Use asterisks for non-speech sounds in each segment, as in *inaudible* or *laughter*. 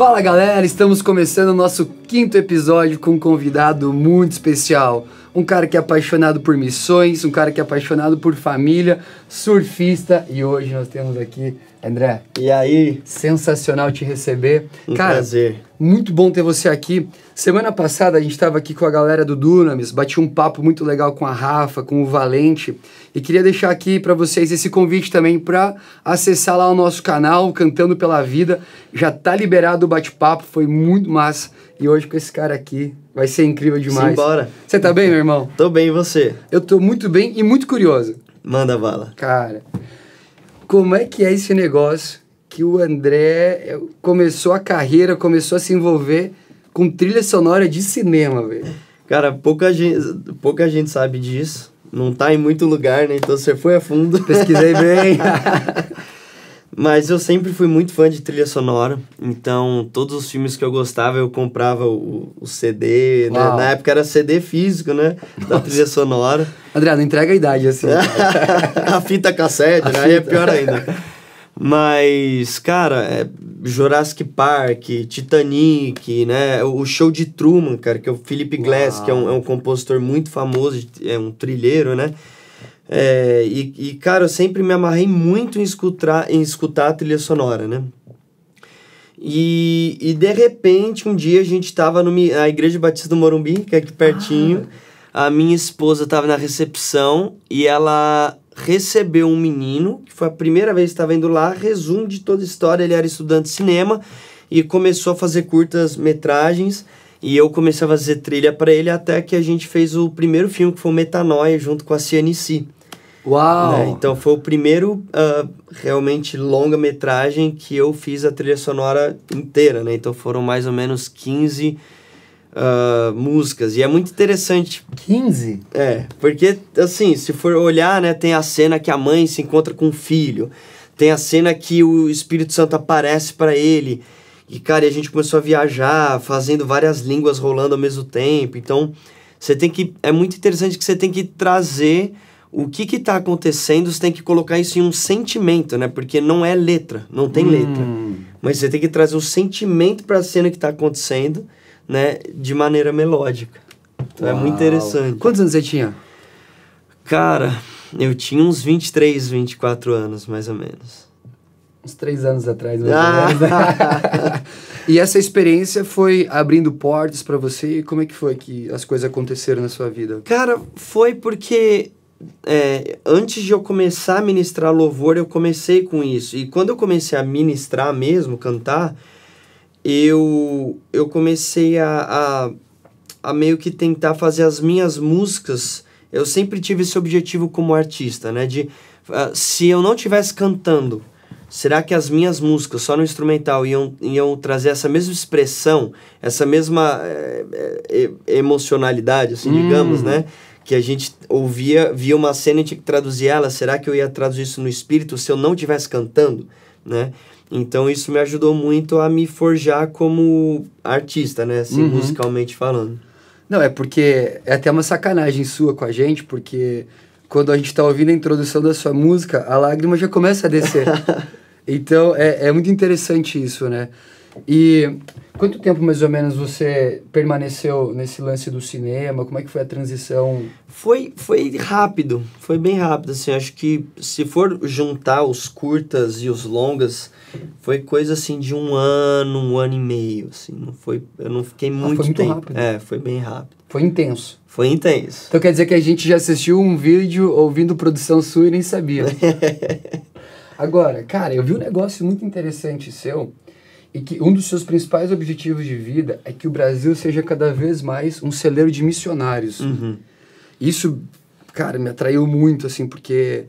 Fala galera, estamos começando o nosso quinto episódio com um convidado muito especial um cara que é apaixonado por missões, um cara que é apaixonado por família, surfista e hoje nós temos aqui André. E aí? Sensacional te receber. Um cara, prazer. Muito bom ter você aqui. Semana passada a gente estava aqui com a galera do Dunamis, bati um papo muito legal com a Rafa, com o Valente e queria deixar aqui para vocês esse convite também para acessar lá o nosso canal Cantando pela Vida. Já tá liberado o bate-papo, foi muito massa. E hoje com esse cara aqui, Vai ser incrível demais. Simbora. Você tá bem, meu irmão? Tô bem, e você? Eu tô muito bem e muito curioso. Manda bala. Cara, como é que é esse negócio que o André é, começou a carreira, começou a se envolver com trilha sonora de cinema, velho? Cara, pouca gente, pouca gente sabe disso. Não tá em muito lugar, né? Então você foi a fundo. Pesquisei bem. *laughs* Mas eu sempre fui muito fã de trilha sonora, então todos os filmes que eu gostava eu comprava o, o CD, né? Na época era CD físico, né? Da trilha sonora. André, não entrega a idade assim. *laughs* a fita cassete, a né? Fita. Aí é pior ainda. Mas, cara, é Jurassic Park, Titanic, né? O show de Truman, cara, que é o Philip Glass, Uau. que é um, é um compositor muito famoso, é um trilheiro, né? É, e, e, cara, eu sempre me amarrei muito em escutar, em escutar a trilha sonora, né? E, e de repente, um dia a gente estava na Igreja Batista do Morumbi, que é aqui pertinho. Ah. A minha esposa estava na recepção e ela recebeu um menino, que foi a primeira vez que estava indo lá. Resumo de toda a história: ele era estudante de cinema e começou a fazer curtas metragens. E eu comecei a fazer trilha para ele até que a gente fez o primeiro filme, que foi o Metanoia, junto com a CNC. Uau! Né? Então foi o primeiro uh, realmente longa-metragem que eu fiz a trilha sonora inteira, né? Então foram mais ou menos 15 uh, ah, músicas. E é muito interessante. 15? É, porque assim, se for olhar, né, tem a cena que a mãe se encontra com o filho, tem a cena que o Espírito Santo aparece para ele. E, cara, a gente começou a viajar, fazendo várias línguas rolando ao mesmo tempo. Então, você tem que. É muito interessante que você tem que trazer o que está acontecendo, você tem que colocar isso em um sentimento, né? Porque não é letra, não tem hum. letra. Mas você tem que trazer um sentimento para a cena que está acontecendo, né? De maneira melódica. Então Uau. é muito interessante. Quantos anos você tinha? Cara, eu tinha uns 23, 24 anos, mais ou menos. Uns três anos atrás, mais ah. Né? *laughs* e essa experiência foi abrindo portas para você? como é que foi que as coisas aconteceram na sua vida? Cara, foi porque é, antes de eu começar a ministrar louvor, eu comecei com isso. E quando eu comecei a ministrar mesmo, cantar, eu, eu comecei a, a, a meio que tentar fazer as minhas músicas. Eu sempre tive esse objetivo como artista, né? De uh, se eu não tivesse cantando, será que as minhas músicas só no instrumental iam, iam trazer essa mesma expressão, essa mesma eh, eh, emocionalidade, assim, hum. digamos, né? que a gente ouvia, via uma cena e tinha que traduzir ela. Será que eu ia traduzir isso no espírito se eu não estivesse cantando, né? Então isso me ajudou muito a me forjar como artista, né? Assim, uhum. musicalmente falando. Não, é porque é até uma sacanagem sua com a gente, porque quando a gente está ouvindo a introdução da sua música, a lágrima já começa a descer. *laughs* então é, é muito interessante isso, né? E quanto tempo mais ou menos você permaneceu nesse lance do cinema? Como é que foi a transição? Foi foi rápido, foi bem rápido assim, acho que se for juntar os curtas e os longas, foi coisa assim de um ano, um ano e meio, assim, não foi, eu não fiquei ah, muito, ah, muito tempo. Rápido. É, foi bem rápido. Foi intenso. Foi intenso. Então quer dizer que a gente já assistiu um vídeo ouvindo produção sua e nem sabia. *laughs* Agora, cara, eu vi um negócio muito interessante seu e que um dos seus principais objetivos de vida é que o Brasil seja cada vez mais um celeiro de missionários. Uhum. Isso, cara, me atraiu muito, assim, porque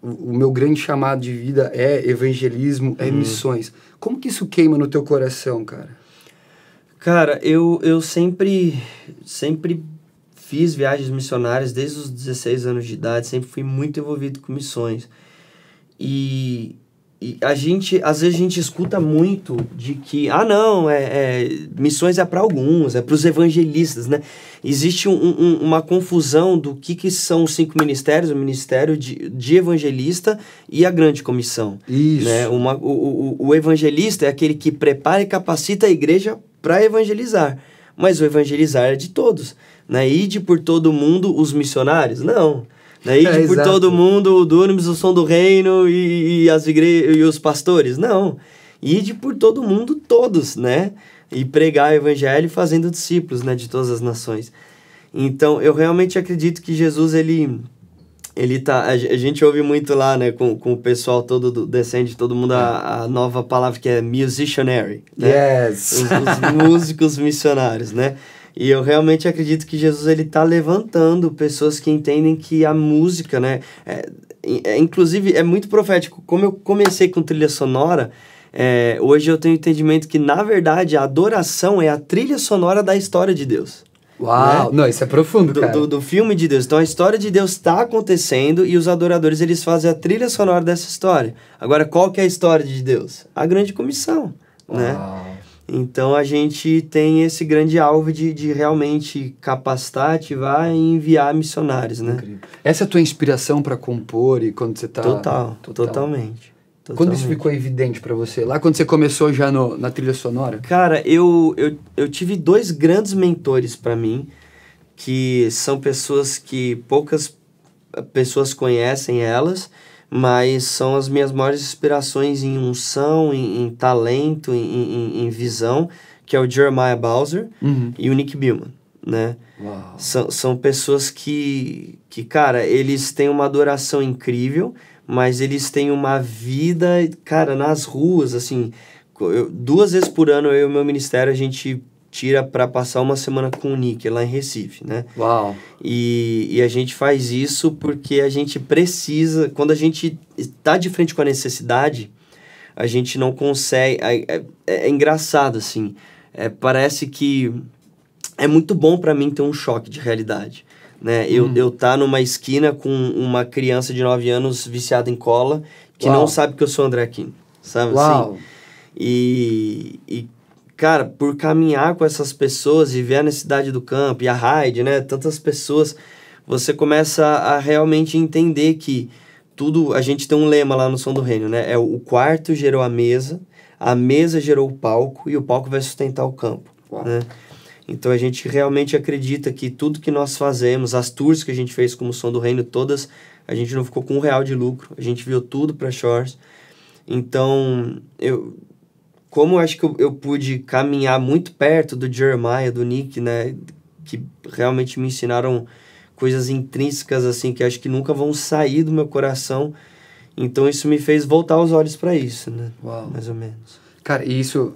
o, o meu grande chamado de vida é evangelismo, é uhum. missões. Como que isso queima no teu coração, cara? Cara, eu, eu sempre, sempre fiz viagens missionárias desde os 16 anos de idade, sempre fui muito envolvido com missões. E e a gente, às vezes a gente escuta muito de que, ah não, é, é missões é para alguns, é para os evangelistas, né? Existe um, um, uma confusão do que, que são os cinco ministérios, o ministério de, de evangelista e a grande comissão. Isso. Né? Uma, o, o, o evangelista é aquele que prepara e capacita a igreja para evangelizar, mas o evangelizar é de todos, né? Ide por todo mundo os missionários? Não. Não. Daí né? é, por tipo, exato. todo mundo, o durmes o som do reino e, e as igre... e os pastores. Não. Ide por todo mundo, todos, né? E pregar o evangelho fazendo discípulos, né? De todas as nações. Então, eu realmente acredito que Jesus, ele... Ele tá, a gente ouve muito lá, né, com, com o pessoal todo do, descende, todo mundo a, é. a nova palavra que é musicianary, né? Yes. Os, os músicos missionários, né? E eu realmente acredito que Jesus ele tá levantando pessoas que entendem que a música, né, é, é, inclusive é muito profético. Como eu comecei com trilha sonora, é, hoje eu tenho entendimento que na verdade a adoração é a trilha sonora da história de Deus. Uau! Né? Não, isso é profundo, do, cara. Do, do, filme de Deus. Então, a história de Deus está acontecendo e os adoradores, eles fazem a trilha sonora dessa história. Agora, qual que é a história de Deus? A grande comissão, né? Uau. né? Então a gente tem esse grande alvo de, de realmente capacitar, ativar e enviar missionários, né? Incrível. Essa é a tua inspiração para compor e quando você está Total, Total, totalmente. Totalmente. Quando isso ficou evidente para você? Lá quando você começou já no, na trilha sonora? Cara, eu, eu, eu tive dois grandes mentores para mim, que são pessoas que poucas pessoas conhecem elas, mas são as minhas maiores inspirações em unção, em, em talento, em, em, em, visão, que é o Jeremiah Bowser uhum. e o Nick Billman, né? São, são pessoas que, que, cara, eles têm uma adoração incrível, mas eles têm uma vida, cara, nas ruas, assim... Eu, duas vezes por ano, eu e o meu ministério, a gente tira para passar uma semana com o Nick lá em Recife, né? Uau! E, e a gente faz isso porque a gente precisa, quando a gente está de frente com a necessidade, a gente não consegue. É, é, é engraçado, assim. É, parece que é muito bom para mim ter um choque de realidade. Né? Hum. Eu, eu tá numa esquina com uma criança de 9 anos viciada em cola que Uau. não sabe que eu sou André Aquino, sabe assim? Uau. assim? E, e cara, por caminhar com essas pessoas e ver a necessidade do campo e a Raid, né? Tantas pessoas, você começa a realmente entender que tudo. A gente tem um lema lá no Som do Reino, né? É o quarto gerou a mesa, a mesa gerou o palco e o palco vai sustentar o campo. Né? Então a gente realmente acredita que tudo que nós fazemos, as tours que a gente fez como Som do Reino, todas, a gente não ficou com um real de lucro, a gente viu tudo para shorts. Então, eu, como eu acho que eu, eu, pude caminhar muito perto do Jeremiah, do Nick, né, que realmente me ensinaram coisas intrínsecas assim que acho que nunca vão sair do meu coração. Então isso me fez voltar os olhos para isso, né? Uau. Mais ou menos. Cara, e isso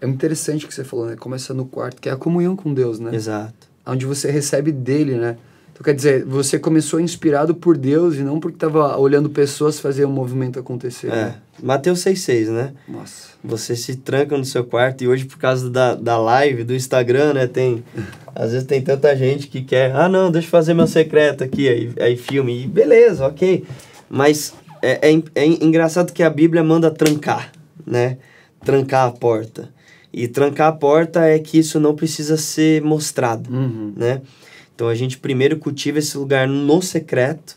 é interessante que você falou, né? Começa no quarto, que é a comunhão com Deus, né? Exato. Onde você recebe dele, né? Então, quer dizer, você começou inspirado por Deus e não porque estava olhando pessoas fazer o um movimento acontecer. É. Né? Mateus 6,6, né? Nossa. Você se tranca no seu quarto e hoje, por causa da, da live, do Instagram, né? Tem. Às vezes tem tanta gente que quer. Ah, não, deixa eu fazer meu secreto aqui, aí, aí filme. E beleza, ok. Mas é, é, é engraçado que a Bíblia manda trancar, né? Trancar a porta. E trancar a porta é que isso não precisa ser mostrado, uhum. né? Então a gente primeiro cultiva esse lugar no secreto,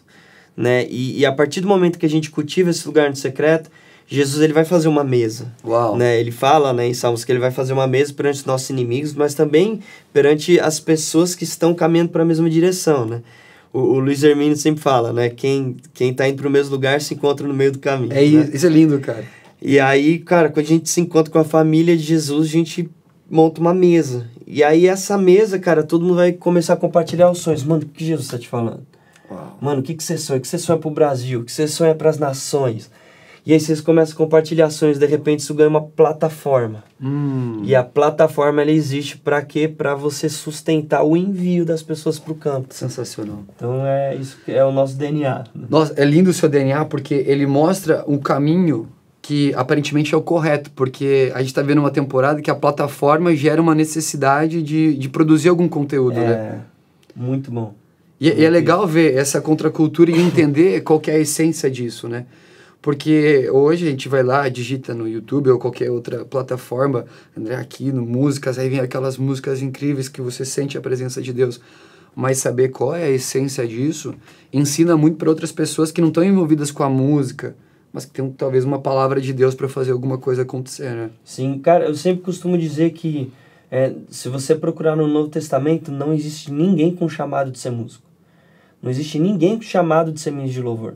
né? E, e, a partir do momento que a gente cultiva esse lugar no secreto, Jesus ele vai fazer uma mesa, Uau. né? Ele fala, né, em Salmos que ele vai fazer uma mesa perante os nossos inimigos, mas também perante as pessoas que estão caminhando para a mesma direção, né? O, o Luiz Hermínio sempre fala, né? Quem quem tá indo para o mesmo lugar se encontra no meio do caminho. É né? isso, é lindo, cara. E aí, cara, quando a gente se encontra com a família de Jesus, a gente monta uma mesa. E aí essa mesa, cara, todo mundo vai começar a compartilhar os sonhos. Mano, o que Jesus está te falando? Uau. Mano, o que, que você sonha? O que você sonha para o Brasil? O que você sonha para as nações? E aí vocês começam a compartilhar sonhos, de repente isso ganha uma plataforma. Hum. E a plataforma ela existe para quê? Para você sustentar o envio das pessoas para o campo. Sensacional. Então é isso é o nosso DNA. Né? Nossa, é lindo o seu DNA porque ele mostra um caminho que aparentemente é o correto, porque a gente está vendo uma temporada que a plataforma gera uma necessidade de, de produzir algum conteúdo, é, né? Muito bom. E, muito é, e é legal isso. ver essa contracultura e entender *laughs* qual é a essência disso, né? Porque hoje a gente vai lá, digita no YouTube ou qualquer outra plataforma, André Aquino, músicas, aí vem aquelas músicas incríveis que você sente a presença de Deus. Mas saber qual é a essência disso ensina muito para outras pessoas que não estão envolvidas com a música, mas que tem talvez uma palavra de Deus para fazer alguma coisa acontecer, né? Sim, cara, eu sempre costumo dizer que é, se você procurar no Novo Testamento, não existe ninguém com chamado de ser músico. Não existe ninguém com chamado de ser ministro de louvor.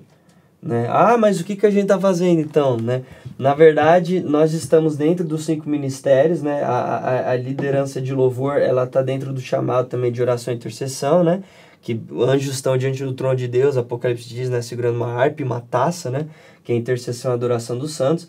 Né? Ah, mas o que, que a gente está fazendo então? Né? Na verdade, nós estamos dentro dos cinco ministérios, né? a, a, a liderança de louvor ela está dentro do chamado também de oração e intercessão, né? que anjos estão diante do trono de Deus, Apocalipse diz, né, segurando uma harpa e uma taça, né, que é a intercessão e adoração dos santos.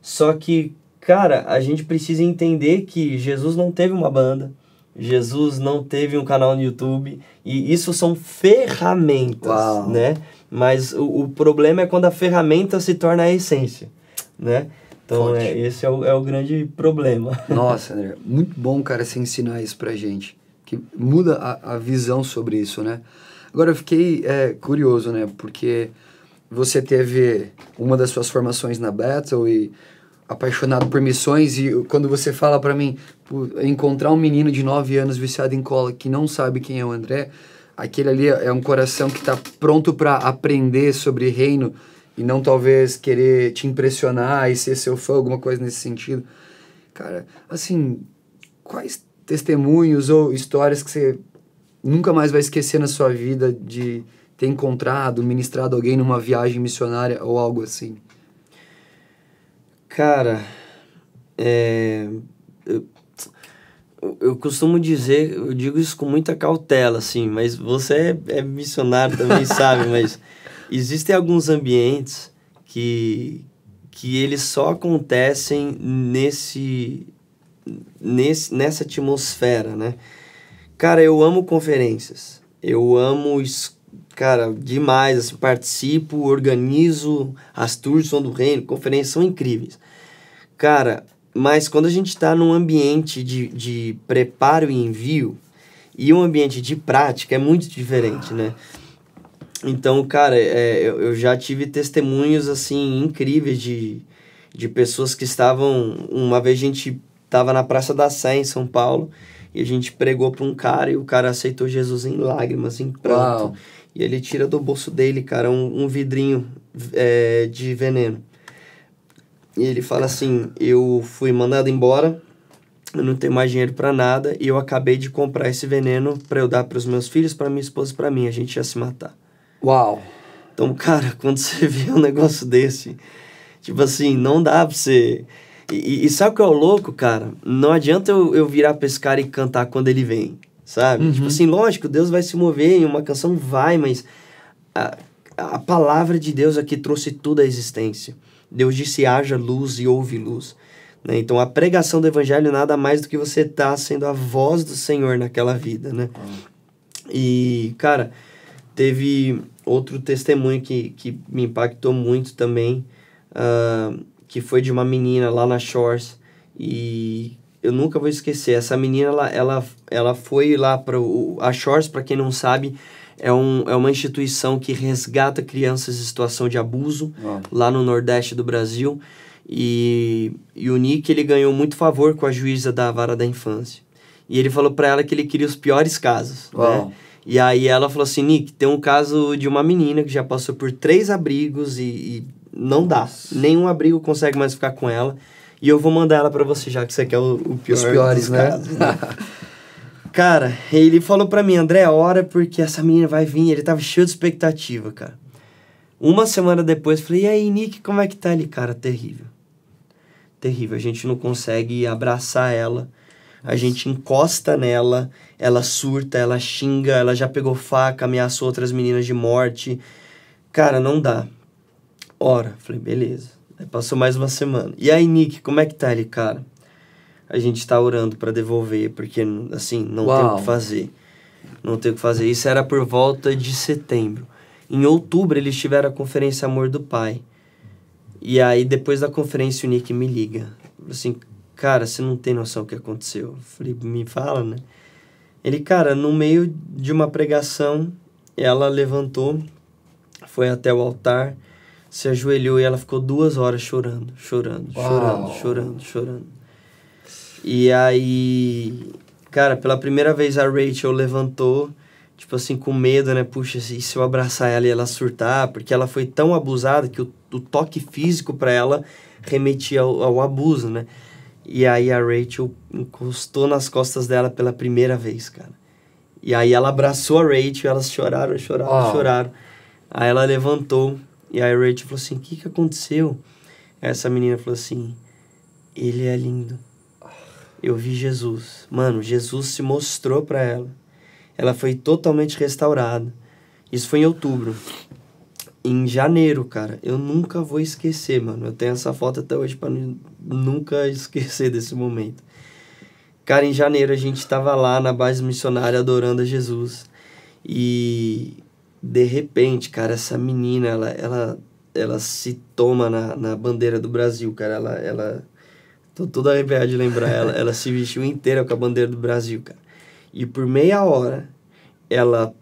Só que, cara, a gente precisa entender que Jesus não teve uma banda, Jesus não teve um canal no YouTube, e isso são ferramentas, Uau. né? Mas o, o problema é quando a ferramenta se torna a essência, né? Então, é, esse é o, é o grande problema. Nossa, André, muito bom, cara, você ensinar isso pra gente que muda a, a visão sobre isso, né? Agora, eu fiquei é, curioso, né? Porque você teve uma das suas formações na Battle e apaixonado por missões e quando você fala para mim encontrar um menino de 9 anos viciado em cola que não sabe quem é o André, aquele ali é um coração que está pronto para aprender sobre reino e não talvez querer te impressionar e ser seu fã, alguma coisa nesse sentido. Cara, assim, quais testemunhos ou histórias que você nunca mais vai esquecer na sua vida de ter encontrado, ministrado alguém numa viagem missionária ou algo assim? Cara, é, eu, eu costumo dizer, eu digo isso com muita cautela, assim, mas você é, é missionário também, *laughs* sabe? Mas existem alguns ambientes que, que eles só acontecem nesse nesse, nessa atmosfera, né? Cara, eu amo conferências. Eu amo, cara, demais. Assim, participo, organizo as tours do reino. Conferências são incríveis. Cara, mas quando a gente está num ambiente de, de preparo e envio e um ambiente de prática é muito diferente, né? Então, cara, é, eu, eu já tive testemunhos assim incríveis de, de pessoas que estavam. Uma vez a gente Tava na Praça da Sé, em São Paulo, e a gente pregou para um cara e o cara aceitou Jesus em lágrimas, em pranto. Uau. E ele tira do bolso dele, cara, um, um vidrinho é, de veneno. E ele fala assim: Eu fui mandado embora, eu não tenho mais dinheiro para nada e eu acabei de comprar esse veneno para eu dar para os meus filhos, para minha esposa e para mim. A gente ia se matar. Uau! Então, cara, *laughs* quando você vê um negócio desse, tipo assim, não dá pra você e, e sabe o que é o louco, cara? Não adianta eu, eu virar pra esse cara e cantar quando ele vem, sabe? Uhum. Tipo assim, lógico, Deus vai se mover e uma canção vai, mas a, a palavra de Deus aqui trouxe tudo à existência. Deus disse: haja luz e houve luz. Né? Então, a pregação do evangelho nada mais do que você tá sendo a voz do Senhor naquela vida, né? E, cara, teve outro testemunho que, que me impactou muito também. Uh, que foi de uma menina lá na Shores e eu nunca vou esquecer. Essa menina, ela, ela, ela foi lá para a Shores, para quem não sabe, é, um, é uma instituição que resgata crianças em situação de abuso ah. lá no Nordeste do Brasil. E, e o Nick, ele ganhou muito favor com a juíza da vara da infância. E ele falou para ela que ele queria os piores casos, né? E aí ela falou assim, Nick, tem um caso de uma menina que já passou por três abrigos e, e não dá. Nenhum abrigo consegue mais ficar com ela. E eu vou mandar ela para você já, que você quer o, o pior Os piores, né? Casos, né? *laughs* cara, ele falou para mim, André, é hora porque essa menina vai vir. Ele tava cheio de expectativa, cara. Uma semana depois, falei, e aí, Nick, como é que tá ele? Cara, terrível. Terrível. A gente não consegue abraçar ela. A gente encosta nela, ela surta, ela xinga, ela já pegou faca, ameaçou outras meninas de morte. Cara, não dá ora Falei, beleza. Aí passou mais uma semana. E aí, Nick, como é que tá ele, cara? A gente tá orando para devolver, porque, assim, não Uau. tem o que fazer. Não tem o que fazer. Isso era por volta de setembro. Em outubro, eles tiveram a conferência Amor do Pai. E aí, depois da conferência, o Nick me liga. Assim, cara, você não tem noção do que aconteceu. falei, me fala, né? Ele, cara, no meio de uma pregação, ela levantou, foi até o altar se ajoelhou e ela ficou duas horas chorando, chorando, chorando, Uau. chorando, chorando. E aí, cara, pela primeira vez a Rachel levantou, tipo assim, com medo, né? Puxa, e se eu abraçar ela e ela surtar? Porque ela foi tão abusada que o, o toque físico para ela remetia ao, ao abuso, né? E aí a Rachel encostou nas costas dela pela primeira vez, cara. E aí ela abraçou a Rachel, elas choraram, choraram, choraram. Aí ela levantou e aí Rachel falou assim: o que, que aconteceu? Essa menina falou assim: ele é lindo. Eu vi Jesus. Mano, Jesus se mostrou para ela. Ela foi totalmente restaurada. Isso foi em outubro. Em janeiro, cara. Eu nunca vou esquecer, mano. Eu tenho essa foto até hoje para nunca *laughs* esquecer desse momento. Cara, em janeiro a gente tava lá na base missionária adorando a Jesus. E de repente, cara, essa menina, ela, ela, ela se toma na, na bandeira do Brasil, cara. Ela, ela tô toda arrepiado de lembrar ela. ela se vestiu inteira com a bandeira do Brasil, cara. E por meia hora, ela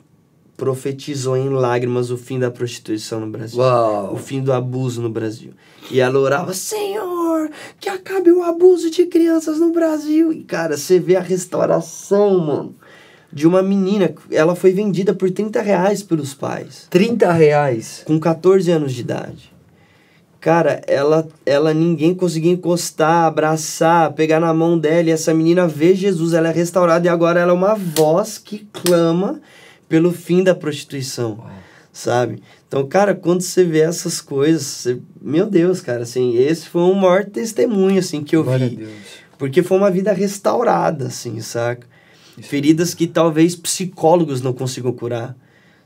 profetizou em lágrimas o fim da prostituição no Brasil. Uau. O fim do abuso no Brasil. E ela orava, Senhor, que acabe o abuso de crianças no Brasil. E, cara, você vê a restauração, mano de uma menina. Ela foi vendida por 30 reais pelos pais. 30 reais? Com 14 anos de idade. Cara, ela, ela ninguém conseguia encostar, abraçar, pegar na mão dela. E essa menina vê Jesus, ela é restaurada e agora ela é uma voz que clama pelo fim da prostituição, Uau. sabe? Então, cara, quando você vê essas coisas, você, meu Deus, cara, assim, esse foi o maior testemunho, assim, que eu Glória vi. Porque foi uma vida restaurada, assim, saca? Feridas que talvez psicólogos não consigam curar,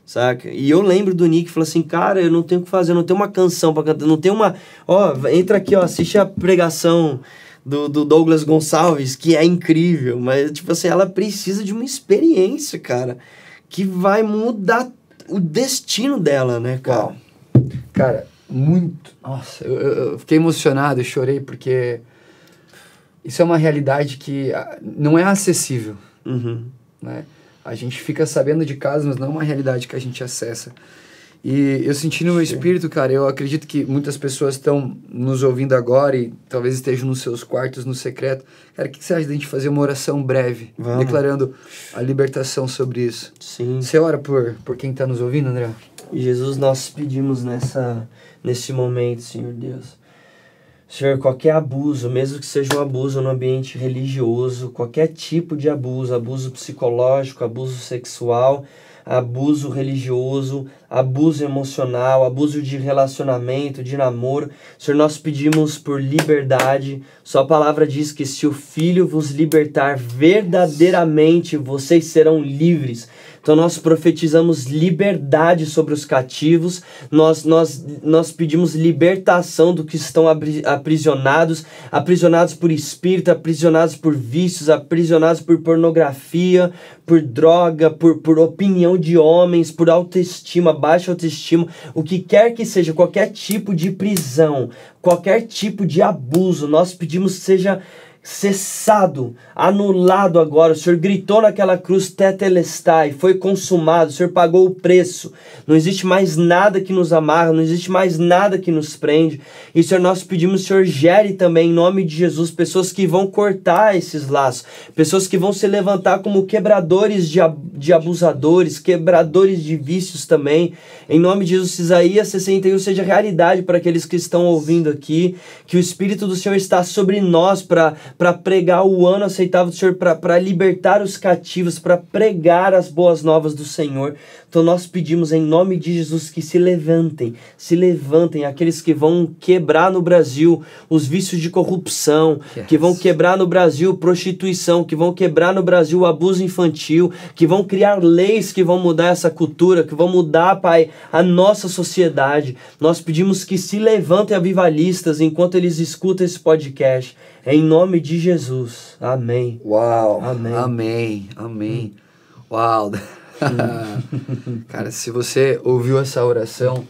saca? E eu lembro do Nick falou assim: "Cara, eu não tenho o que fazer, não tenho uma canção para cantar, não tenho uma, ó, entra aqui, ó, assiste a pregação do, do Douglas Gonçalves, que é incrível, mas tipo assim, ela precisa de uma experiência, cara, que vai mudar o destino dela, né, cara? Uau. Cara, muito. Nossa, eu, eu, fiquei emocionado, eu chorei porque isso é uma realidade que ah, não é acessível. Uhum. Né? A gente fica sabendo de casos, mas não é uma realidade que a gente acessa. E eu senti no meu espírito, cara, eu acredito que muitas pessoas estão nos ouvindo agora e talvez estejam nos seus quartos, no secreto. Cara, o que, que você acha da gente fazer uma oração breve, Vamos. declarando a libertação sobre isso? Sim. Você ora por, por quem está nos ouvindo, André? Jesus, nós pedimos nessa, nesse momento, Senhor Deus, Senhor, qualquer abuso, mesmo que seja um abuso no ambiente religioso, qualquer tipo de abuso, abuso psicológico, abuso sexual, abuso religioso, abuso emocional, abuso de relacionamento, de namoro. Senhor, nós pedimos por liberdade. Sua palavra diz que se o Filho vos libertar verdadeiramente, vocês serão livres. Então nós profetizamos liberdade sobre os cativos, nós, nós, nós pedimos libertação do que estão aprisionados, aprisionados por espírito, aprisionados por vícios, aprisionados por pornografia, por droga, por, por opinião de homens, por autoestima, baixa autoestima, o que quer que seja, qualquer tipo de prisão, qualquer tipo de abuso, nós pedimos que seja cessado, anulado agora. O Senhor gritou naquela cruz, tetelestai, foi consumado, o Senhor pagou o preço. Não existe mais nada que nos amarra, não existe mais nada que nos prende. E, Senhor, nós pedimos, Senhor, gere também, em nome de Jesus, pessoas que vão cortar esses laços, pessoas que vão se levantar como quebradores de, de abusadores, quebradores de vícios também. Em nome de Jesus, Isaías 61 seja realidade para aqueles que estão ouvindo aqui, que o Espírito do Senhor está sobre nós para para pregar o ano aceitável do Senhor, para libertar os cativos, para pregar as boas novas do Senhor. Então nós pedimos em nome de Jesus que se levantem, se levantem aqueles que vão quebrar no Brasil os vícios de corrupção, yes. que vão quebrar no Brasil prostituição, que vão quebrar no Brasil o abuso infantil, que vão criar leis que vão mudar essa cultura, que vão mudar, Pai, a nossa sociedade. Nós pedimos que se levantem avivalistas enquanto eles escutam esse podcast. É em nome de Jesus. Amém. Uau. Amém. Amém. Amém. Hum. Uau. *laughs* Cara, se você ouviu essa oração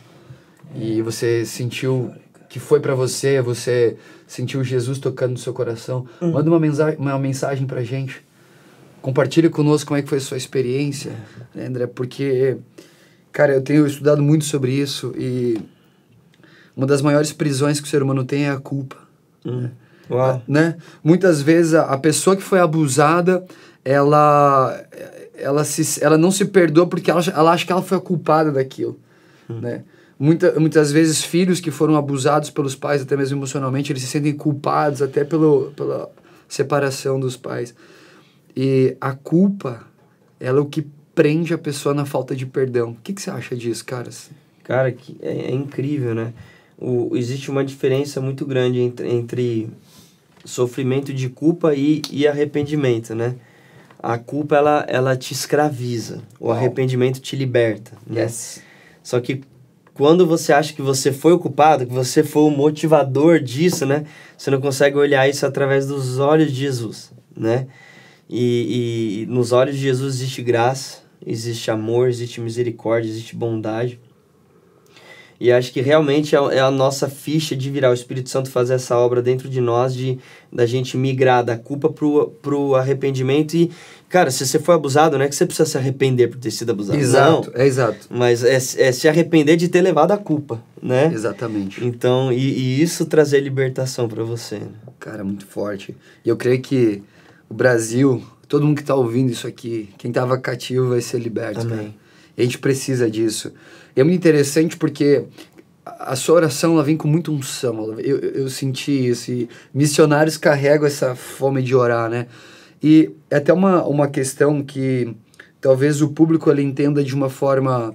e você sentiu que foi para você, você sentiu Jesus tocando no seu coração, hum. manda uma mensagem, uma mensagem pra gente. Compartilhe conosco como é que foi a sua experiência, né, André, porque cara, eu tenho estudado muito sobre isso e uma das maiores prisões que o ser humano tem é a culpa. Né? Hum. Né? Uau. É. Né? Muitas vezes a, pessoa que foi abusada, ela, ela, se, ela não se perdoa porque ela, ela acha que ela foi a culpada daquilo, hum. né? Muita, muitas vezes filhos que foram abusados pelos pais, até mesmo emocionalmente, eles se sentem culpados até pelo, pela separação dos pais. E a culpa, ela é o que prende a pessoa na falta de perdão. O que, que você acha disso, cara? Cara, que é, é incrível, né? O, existe uma diferença muito grande entre, entre sofrimento de culpa e, e arrependimento, né? A culpa, ela, ela te escraviza. O wow. arrependimento te liberta. Né? Yes. Só que quando você acha que você foi o culpado, que você foi o motivador disso, né? Você não consegue olhar isso através dos olhos de Jesus, né? E, e nos olhos de Jesus existe graça, existe amor, existe misericórdia, existe bondade. E acho que realmente é, é a nossa ficha de virar o Espírito Santo fazer essa obra dentro de nós, de da gente migrar da culpa pro, pro arrependimento. E, cara, se você foi abusado, não é que você precisa se arrepender por ter sido abusado. Exato, não. é exato. Mas é, é, se arrepender de ter levado a culpa, né? Exatamente. Então, e, e isso trazer libertação para você. Né? Cara, muito forte. E eu creio que o Brasil, todo mundo que tá ouvindo isso aqui, quem tava cativo vai ser liberto, né? Amém. cara. E a gente precisa disso. E é muito interessante porque a sua oração ela vem com muita unção. Eu, eu senti isso. E missionários carregam essa fome de orar, né? E é até uma, uma questão que talvez o público ele entenda de uma forma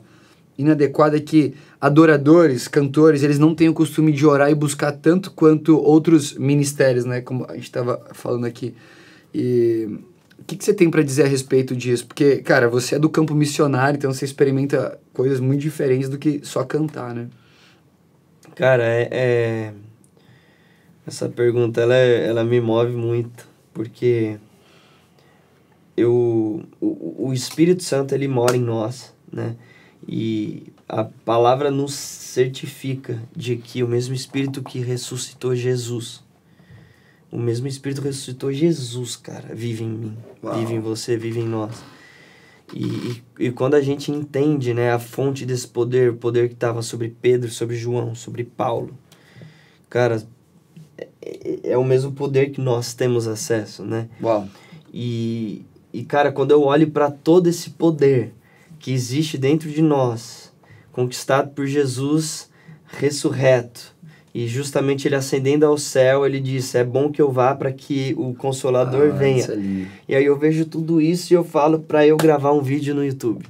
inadequada que adoradores, cantores, eles não têm o costume de orar e buscar tanto quanto outros ministérios, né? Como a gente estava falando aqui. E o que, que você tem para dizer a respeito disso? Porque, cara, você é do campo missionário, então você experimenta coisas muito diferentes do que só cantar, né? Cara, é, é... essa pergunta ela, é, ela me move muito, porque eu o, o Espírito Santo ele mora em nós, né? E a palavra nos certifica de que o mesmo Espírito que ressuscitou Jesus o mesmo Espírito ressuscitou Jesus, cara, vive em mim, Uau. vive em você, vive em nós. E, e, e, quando a gente entende né, a fonte desse poder, o poder que estava sobre Pedro, sobre João, sobre Paulo, cara, é, é, é, o mesmo poder que nós temos acesso, né? Uau. E, e cara, quando eu olho para todo esse poder que existe dentro de nós, conquistado por Jesus ressurreto, e justamente ele ascendendo ao céu, ele disse: É bom que eu vá para que o Consolador ah, venha. É e aí eu vejo tudo isso e eu falo para eu gravar um vídeo no YouTube.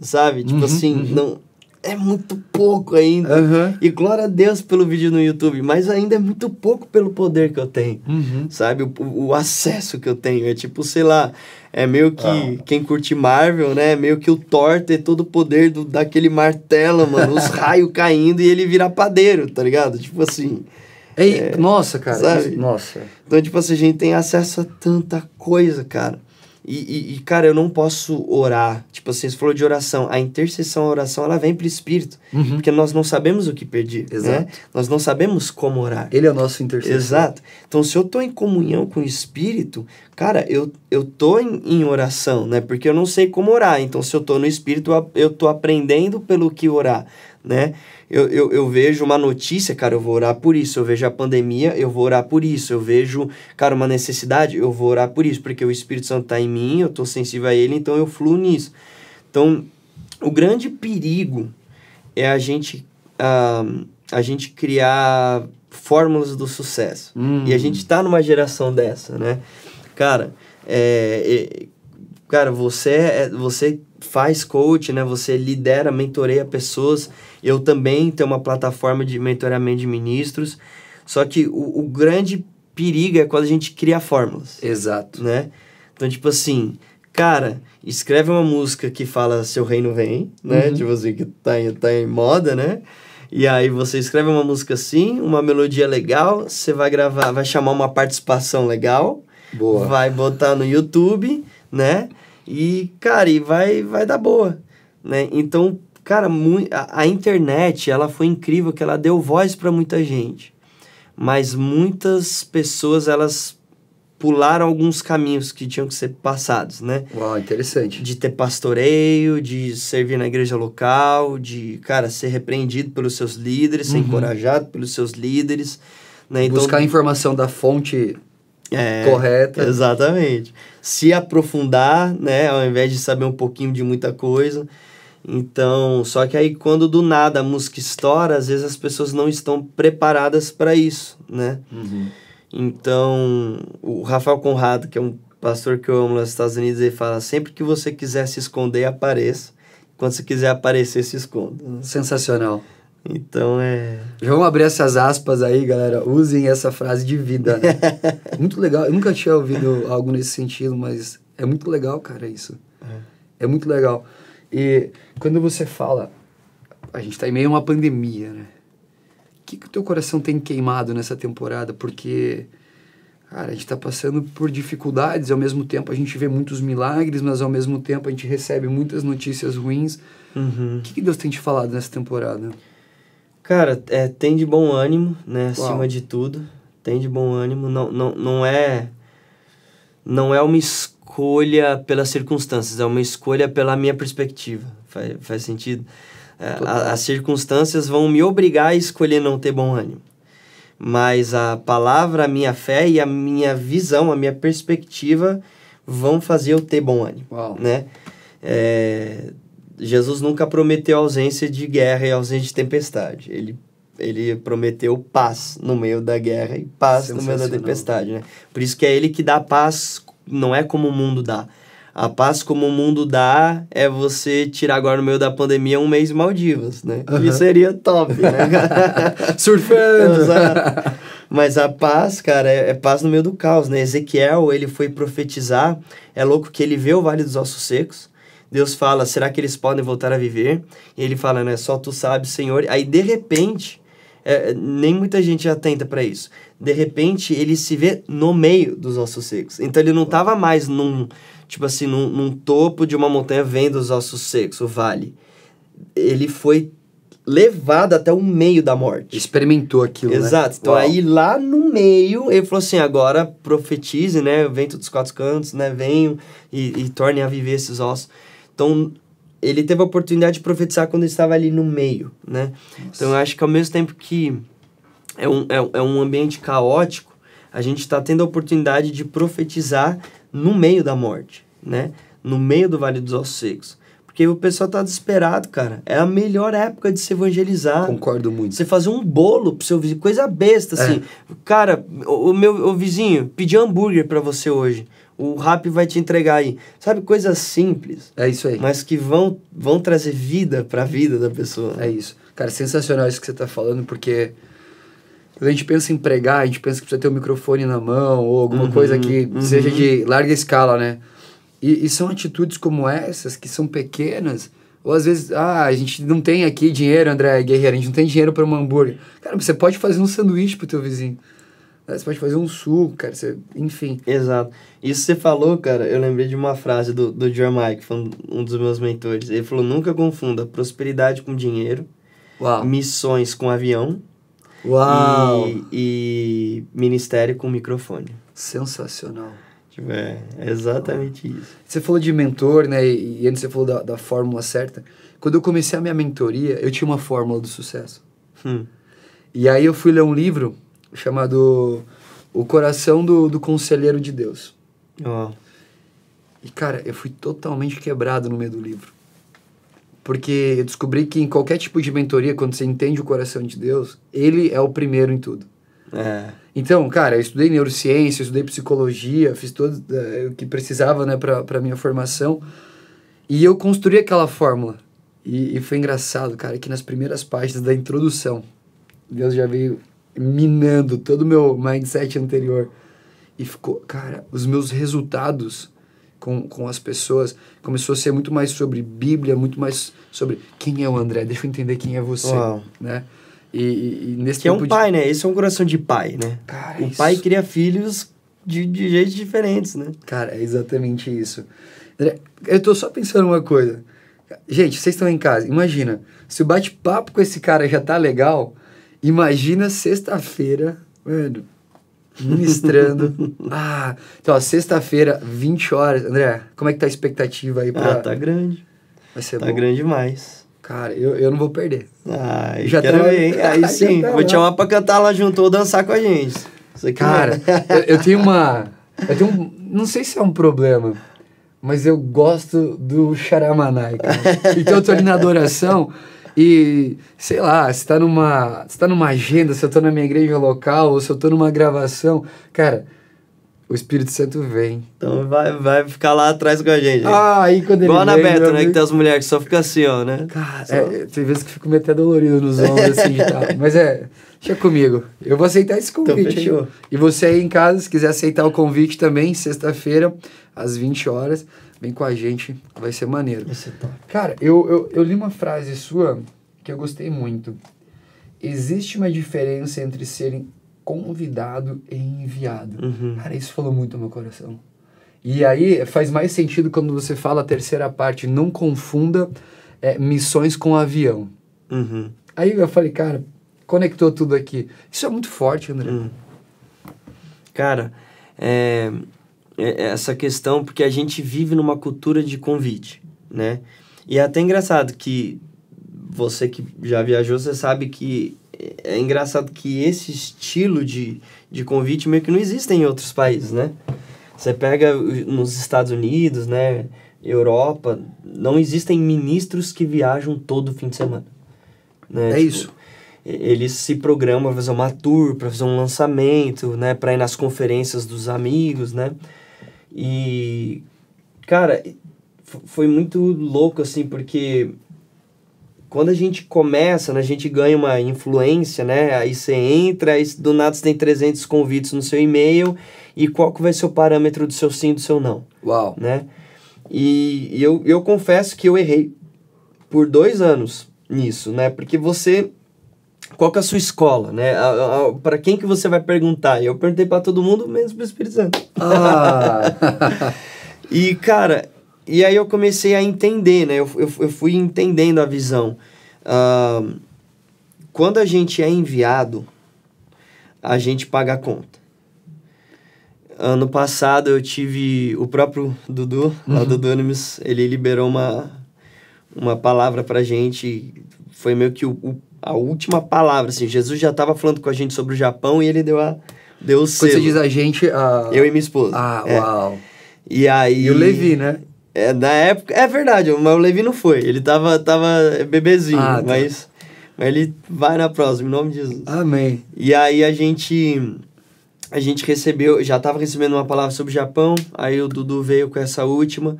Sabe? Tipo uhum, assim, uhum. não é muito pouco ainda. Uhum. E glória a Deus pelo vídeo no YouTube, mas ainda é muito pouco pelo poder que eu tenho, uhum. sabe? O, o, acesso que eu tenho. É tipo, sei lá, é meio que ah. quem curte Marvel, né? É meio que o Thor ter todo o poder do, daquele martelo, mano, os *laughs* raios caindo e ele virar padeiro, tá ligado? Tipo assim. Ei, é, nossa, cara. Sabe? Nossa. Então, tipo assim, a gente tem acesso a tanta coisa, cara. E, e, e, cara, eu não posso orar. Tipo assim, você falou de oração. A intercessão, a oração, ela vem o Espírito. Uhum. Porque nós não sabemos o que pedir. Né? Exato. Né? Nós não sabemos como orar. Ele é o nosso intercessor. Exato. Então, se eu tô em comunhão com o Espírito, cara, eu, eu tô em, em, oração, né? Porque eu não sei como orar. Então, se eu tô no Espírito, eu tô aprendendo pelo que orar, né? eu, eu, eu, vejo uma notícia, cara, eu vou orar por isso. Eu vejo a pandemia, eu vou orar por isso. Eu vejo, cara, uma necessidade, eu vou orar por isso. Porque o Espírito Santo está em mim, eu estou sensível a ele, então eu fluo nisso. Então, o grande perigo é a gente, uh, a gente criar fórmulas do sucesso. Hum. E a gente está numa geração dessa, né? Cara, é, é, cara você, é, você faz coach, né? Você lidera, mentoreia pessoas eu também tenho uma plataforma de mentoramento de ministros. Só que o, o grande perigo é quando a gente cria fórmulas. Exato. Né? Então, tipo assim, cara, escreve uma música que fala seu reino vem, né? Uhum. Tipo assim, que tá em, tá em moda, né? E aí você escreve uma música assim, uma melodia legal, você vai gravar, vai chamar uma participação legal, boa. vai botar no YouTube, né? E, cara, e vai, vai dar boa, né? Então, Cara, a internet, ela foi incrível que ela deu voz para muita gente. Mas muitas pessoas, elas pularam alguns caminhos que tinham que ser passados, né? Uau, interessante. De ter pastoreio, de servir na igreja local, de, cara, ser repreendido pelos seus líderes, uhum. ser encorajado pelos seus líderes. Né? Então, Buscar a informação da fonte é, correta. Exatamente. Se aprofundar, né? Ao invés de saber um pouquinho de muita coisa. Então, só que aí quando do nada a música estoura, às vezes as pessoas não estão preparadas para isso, né? Uhum. Então, o Rafael Conrado, que é um pastor que eu amo nos Estados Unidos, ele fala: sempre que você quiser se esconder, apareça. Quando você quiser aparecer, se esconda. Sensacional. Então é. Já vamos abrir essas aspas aí, galera. Usem essa frase de vida. Né? *laughs* muito legal. Eu nunca tinha ouvido algo nesse sentido, mas é muito legal, cara, isso. É, é muito legal. E quando você fala, a gente está em meio a uma pandemia, né? O que, que o teu coração tem queimado nessa temporada? Porque, cara, a gente está passando por dificuldades, ao mesmo tempo a gente vê muitos milagres, mas ao mesmo tempo a gente recebe muitas notícias ruins. Uhum. O que, que Deus tem te falado nessa temporada? Cara, é, tem de bom ânimo, né? Uau. Acima de tudo, tem de bom ânimo. Não, não, não é não é uma escolha escolha pelas circunstâncias, é uma escolha pela minha perspectiva. Faz, faz sentido? É, a, as circunstâncias vão me obrigar a escolher não ter bom ânimo. Mas a palavra, a minha fé e a minha visão, a minha perspectiva vão fazer eu ter bom ânimo. Uau. Né? É, Jesus nunca prometeu ausência de guerra e ausência de tempestade. Ele ele prometeu paz no meio da guerra e paz no meio da tempestade, né? Por isso que é ele que dá paz não é como o mundo dá. A paz como o mundo dá é você tirar agora no meio da pandemia um mês Maldivas, né? Uhum. seria top, né? *laughs* Surfando! Mas a paz, cara, é, é, paz no meio do caos, né? Ezequiel, ele foi profetizar, é louco que ele vê o Vale dos Ossos Secos, Deus fala, será que eles podem voltar a viver? E ele fala, né, só tu sabes, Senhor. Aí, de repente, é, nem muita gente atenta para isso de repente ele se vê no meio dos ossos secos. Então ele não estava mais num, tipo assim, num, num, topo de uma montanha vendo os ossos secos, o vale. Ele foi levado até o meio da morte. Experimentou aquilo, né? Exato. Né? Então Uau. aí lá no meio ele falou assim, agora profetize, né, o vento dos quatro cantos, né, venham e, e tornem a viver esses ossos. Então ele teve a oportunidade de profetizar quando ele estava ali no meio, né? Nossa. Então eu acho que ao mesmo tempo que é um, é, é um ambiente caótico, a gente está tendo a oportunidade de profetizar no meio da morte, né? No meio do Vale dos Ossos Secos. Porque o pessoal tá desesperado, cara. É a melhor época de se evangelizar. Concordo muito. Você fazer um bolo pro seu vizinho, coisa besta, é. assim. Cara, o, o meu o vizinho pedi hambúrguer para você hoje. O rap vai te entregar aí. Sabe, coisas simples. É isso aí. Mas que vão, vão trazer vida pra vida da pessoa. É isso. Cara, sensacional isso que você tá falando, porque quando a gente pensa em pregar, a gente pensa que precisa ter um microfone na mão ou alguma uhum, coisa que uhum. seja de larga escala, né? E, e, são atitudes como essas, que são pequenas, ou às vezes, ah, a gente não tem aqui dinheiro, André Guerreiro, a gente não tem dinheiro para um hambúrguer. Cara, você pode fazer um sanduíche pro teu vizinho. Né? Você pode fazer um suco, cara, você, enfim. Exato. Isso você falou, cara, eu lembrei de uma frase do, do Jeremiah, que foi um, dos meus mentores. Ele falou, nunca confunda prosperidade com dinheiro, Uau. missões com avião Uau! E, e ministério com microfone. Sensacional. Tipo, é, é exatamente Uau. isso. Você falou de mentor, né? E, e antes você falou da, da fórmula certa. Quando eu comecei a minha mentoria, eu tinha uma fórmula do sucesso. Hum. E aí eu fui ler um livro chamado O Coração do, do Conselheiro de Deus. ó E, cara, eu fui totalmente quebrado no meio do livro. Porque eu descobri que em qualquer tipo de mentoria, quando você entende o coração de Deus, ele é o primeiro em tudo. É. Então, cara, eu estudei neurociência, eu estudei psicologia, fiz tudo eh, o que precisava, né, para pra minha formação. E eu construí aquela fórmula. E, e, foi engraçado, cara, que nas primeiras páginas da introdução, Deus já veio minando todo o meu mindset anterior. E ficou, cara, os meus resultados com, com as pessoas, começou a ser muito mais sobre Bíblia, muito mais sobre quem é o André, *laughs* deixa eu entender quem é você, Uau. né? E, e, e nesse que é um de... pai, né? Esse é um coração de pai, né? Cara, o isso... pai cria filhos de, de jeitos diferentes, né? Cara, é exatamente isso. André, eu tô só pensando uma coisa. Gente, vocês estão em casa, imagina, se o bate-papo com esse cara já tá legal, imagina sexta-feira, mano, ministrando. *laughs* ah, então, sexta-feira, 20 horas. André, como é que tá a expectativa aí ah, pra... Ah, tá grande. Vai ser tá bom. grande demais. Cara, eu, eu não vou perder. Ah, já quero tá... ver, hein? Aí *laughs* sim, tá vou te chamar pra cantar lá junto ou dançar com a gente. Você Cara, é- eu, eu, tenho uma... Eu tenho um, não sei se é um problema, mas eu gosto do Xaramanai, cara. *laughs* Então eu tô ali na adoração... E, sei lá, se tá numa, se tá numa agenda, se eu tô na minha igreja local, ou se eu tô numa gravação, cara, o Espírito Santo vem. Então vai, vai ficar lá atrás com a gente. Ah, aí quando Igual ele Igual na Beto, né? Que tem as mulheres que só ficam assim, ó, né? Cara, é, tem vezes que fico meio até dolorido nos ombros, assim, e tal *laughs* Mas é, deixa comigo. Eu vou aceitar esse então, convite. Então, e você aí em casa, se quiser aceitar o convite também, sexta-feira, às 20 horas. Vem com a gente, vai ser maneiro. Vai ser top. Cara, eu, eu, eu li uma frase sua que eu gostei muito. Existe uma diferença entre ser convidado e enviado. Uhum. Cara, isso falou muito no meu coração. E aí faz mais sentido quando você fala a terceira parte, não confunda é, missões com avião. Uhum. Aí eu falei, cara, conectou tudo aqui. Isso é muito forte, André. Uhum. Cara, é, é, é essa questão, porque a gente vive numa cultura de convite, né? E é até engraçado que você que já viajou, você sabe que é engraçado que esse estilo de, de convite meio que não existe em outros países, né? Você pega nos Estados Unidos, né? Europa, não existem ministros que viajam todo fim de semana. Né? É tipo, isso. Eles se programam para fazer uma tour, para fazer um lançamento, né? Para ir nas conferências dos amigos, né? E, cara, foi muito louco, assim, porque quando a gente começa, né, a gente ganha uma influência, né? Aí você entra, aí do nada você tem 300 convites no seu e-mail e qual que vai ser o parâmetro do seu sim e do seu não. Uau! Né? E, e eu, eu confesso que eu errei por dois anos nisso, né? Porque você qual que é a sua escola, né? Para quem que você vai perguntar? E eu perguntei para todo mundo, menos para o Espírito Santo. Ah. *laughs* e, cara, e aí eu comecei a entender, né? Eu, eu, eu fui entendendo a visão. Uh, quando a gente é enviado, a gente paga a conta. Ano passado eu tive o próprio Dudu, uhum. o Dudu Animes, ele liberou uma, uma palavra pra gente. Foi meio que o, o a última palavra. Assim, Jesus já estava falando com a gente sobre o Japão e ele deu a deu o seu Quando você diz a gente, a... eu e minha esposa. Ah, é. uau. E aí. E o Levi, né? É, na época. É verdade, mas o Levi não foi. Ele tava, tava bebezinho, ah, tá. mas, mas ele vai na próxima, em nome de Jesus. Amém. E aí a gente. A gente recebeu, já estava recebendo uma palavra sobre o Japão, aí o Dudu veio com essa última.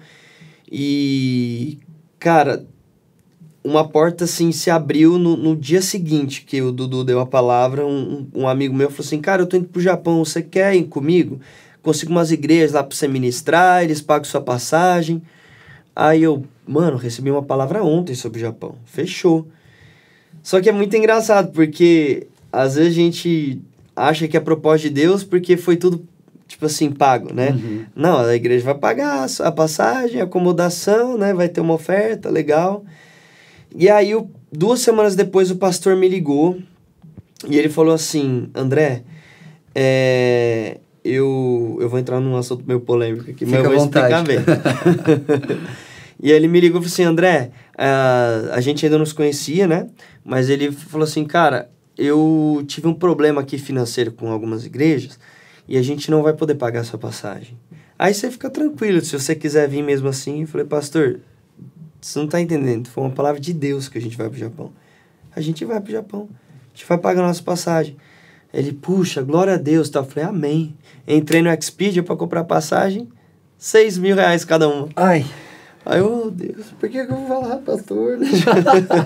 E, cara, uma porta assim se abriu no, no dia seguinte que o Dudu deu a palavra. Um, um amigo meu falou assim: Cara, eu tô indo pro Japão, você quer ir comigo? Consigo umas igrejas lá pra você ministrar, eles pagam sua passagem. Aí eu, mano, recebi uma palavra ontem sobre o Japão. Fechou. Só que é muito engraçado, porque às vezes a gente acha que é propósito de Deus porque foi tudo, tipo assim, pago, né? Uhum. Não, a igreja vai pagar a passagem, a acomodação, né? Vai ter uma oferta legal. E aí, o, duas semanas depois, o pastor me ligou e ele falou assim: André, é, eu, eu vou entrar num assunto meio polêmico aqui, Fica mas eu vou explicar bem. *laughs* e aí ele me ligou e falou assim: André, a, a gente ainda não se conhecia, né? Mas ele falou assim: Cara, eu tive um problema aqui financeiro com algumas igrejas e a gente não vai poder pagar a sua passagem. Aí você fica tranquilo, se você quiser vir mesmo assim. Eu falei, pastor, você não está entendendo. Foi uma palavra de Deus que a gente vai para o Japão. A gente vai para o Japão. A gente vai pagar a nossa passagem. Ele, puxa, glória a Deus. Tá? Eu falei, amém. Entrei no Expedia para comprar passagem. Seis mil reais cada uma. Ai. Aí, oh Deus, por que, que eu vou falar, pastor?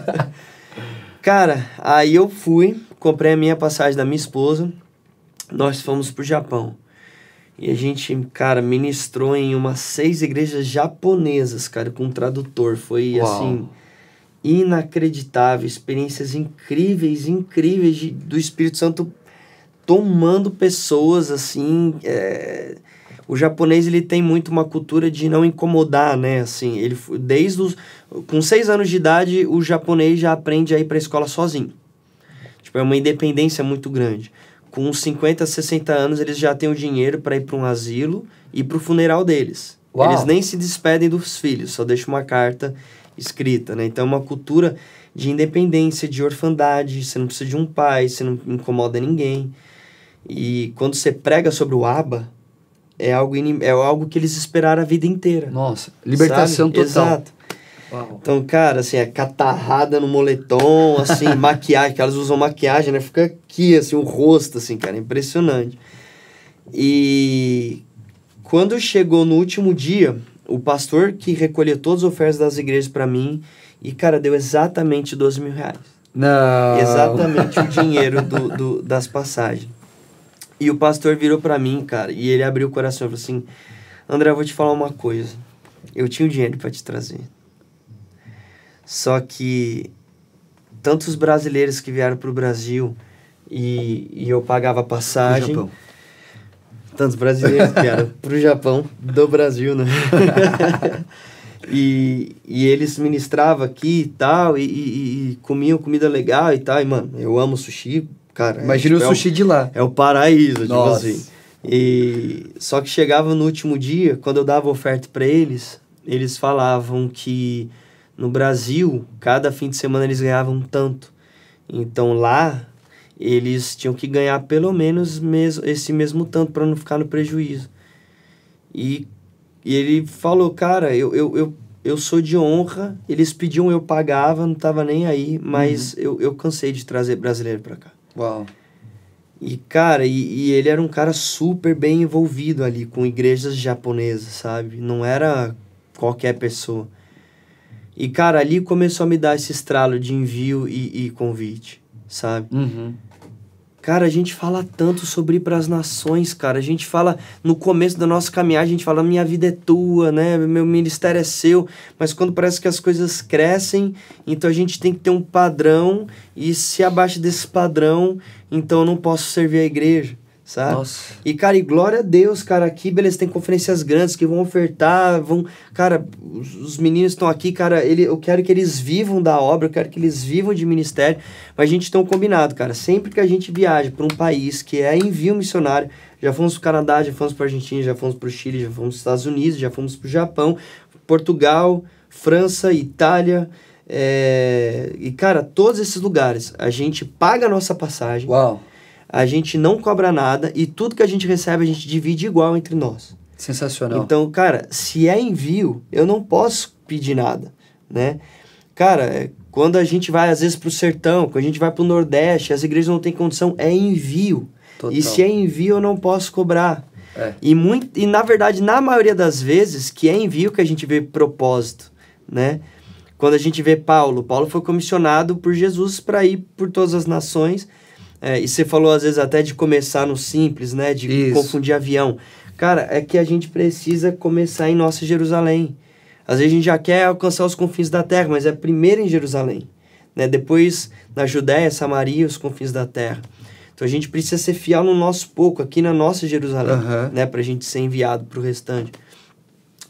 *laughs* Cara, aí eu fui, comprei a minha passagem da minha esposa. Nós fomos pro Japão. E a gente, cara, ministrou em umas seis igrejas japonesas, cara, com um tradutor. Foi Uau. assim inacreditável, experiências incríveis, incríveis de, do Espírito Santo tomando pessoas assim. É... o japonês ele tem muito uma cultura de não incomodar, né? Assim, ele desde os, com seis anos de idade o japonês já aprende a ir para a escola sozinho. Tipo, é uma independência muito grande com 50, 60 anos, eles já têm o dinheiro para ir para um asilo e para o funeral deles. Uau. Eles nem se despedem dos filhos, só deixam uma carta escrita, né? Então, é uma cultura de independência, de orfandade, você não precisa de um pai, você não incomoda ninguém. E quando você prega sobre o Abba, é algo, é algo que eles esperaram a vida inteira. Nossa, libertação sabe? total. Exato. Uau. Então, cara, assim, é catarrada no moletom, assim, *laughs* maquiagem, que elas usam maquiagem, né? Fica aqui, assim, o rosto, assim, cara, impressionante. E quando chegou no último dia, o pastor que recolheu todas as ofertas das igrejas para mim, e, cara, deu exatamente 12 mil reais. Não. Exatamente o *laughs* dinheiro do, do, das passagens. E o pastor virou para mim, cara, e ele abriu o coração e falou assim: André, eu vou te falar uma coisa. Eu tinha o dinheiro para te trazer. Só que tantos brasileiros que vieram para o Brasil e, e, eu pagava passagem. Japão. Tantos brasileiros que vieram para o Japão, do Brasil, né? *laughs* e, e eles ministravam aqui e tal, e, e, e comiam comida legal e tal. E, mano, eu amo sushi, cara. É, Imagina tipo, é, tipo, o sushi é o, de lá. É o paraíso, tipo Nossa. tipo assim. E, só que chegava no último dia, quando eu dava oferta para eles, eles falavam que no Brasil, cada fim de semana eles ganhavam tanto. Então lá eles tinham que ganhar pelo menos mesmo esse mesmo tanto para não ficar no prejuízo. E, e ele falou, cara, eu, eu, eu, eu sou de honra, eles pediam, eu pagava, não tava nem aí, mas uhum. eu, eu cansei de trazer brasileiro para cá. Uau. E, cara, e, e ele era um cara super bem envolvido ali com igrejas japonesas, sabe? Não era qualquer pessoa. E, cara, ali começou a me dar esse estralo de envio e, e convite, sabe? Uhum. Cara, a gente fala tanto sobre ir para as nações, cara. A gente fala, no começo da nossa caminhada, a gente fala: minha vida é tua, né? Meu ministério é seu. Mas quando parece que as coisas crescem, então a gente tem que ter um padrão. E se abaixo desse padrão, então eu não posso servir a igreja sabe? Nossa. E, cara, e glória a Deus, cara, aqui, beleza, tem conferências grandes que vão ofertar, vão... Cara, os, os meninos estão aqui, cara, ele, eu quero que eles vivam da obra, eu quero que eles vivam de ministério, mas a gente tem um combinado, cara, sempre que a gente viaja para um país que é envio missionário, já fomos para o Canadá, já fomos para a Argentina, já fomos para o Chile, já fomos para os Estados Unidos, já fomos para o Japão, Portugal, França, Itália... É... E, cara, todos esses lugares, a gente paga a nossa passagem. Uau a gente não cobra nada e tudo que a gente recebe a gente divide igual entre nós. Sensacional. Então, cara, se é envio, eu não posso pedir nada, né? Cara, é, quando a gente vai às vezes pro sertão, quando a gente vai pro Nordeste, as igrejas não têm condição, é envio. Total. E se é envio, eu não posso cobrar. É. E, muito, e na verdade, na maioria das vezes, que é envio que a gente vê propósito, né? Quando a gente vê Paulo, Paulo foi comissionado por Jesus para ir por todas as nações é, e você falou às vezes até de começar no simples, né? De Isso. confundir avião. Cara, é que a gente precisa começar em nossa Jerusalém. Às vezes a gente já quer alcançar os confins da terra, mas é primeiro em Jerusalém. Né? Depois na Judéia, Samaria, os confins da terra. Então a gente precisa ser fiel no nosso pouco, aqui na nossa Jerusalém, uhum. né? Para a gente ser enviado para o restante.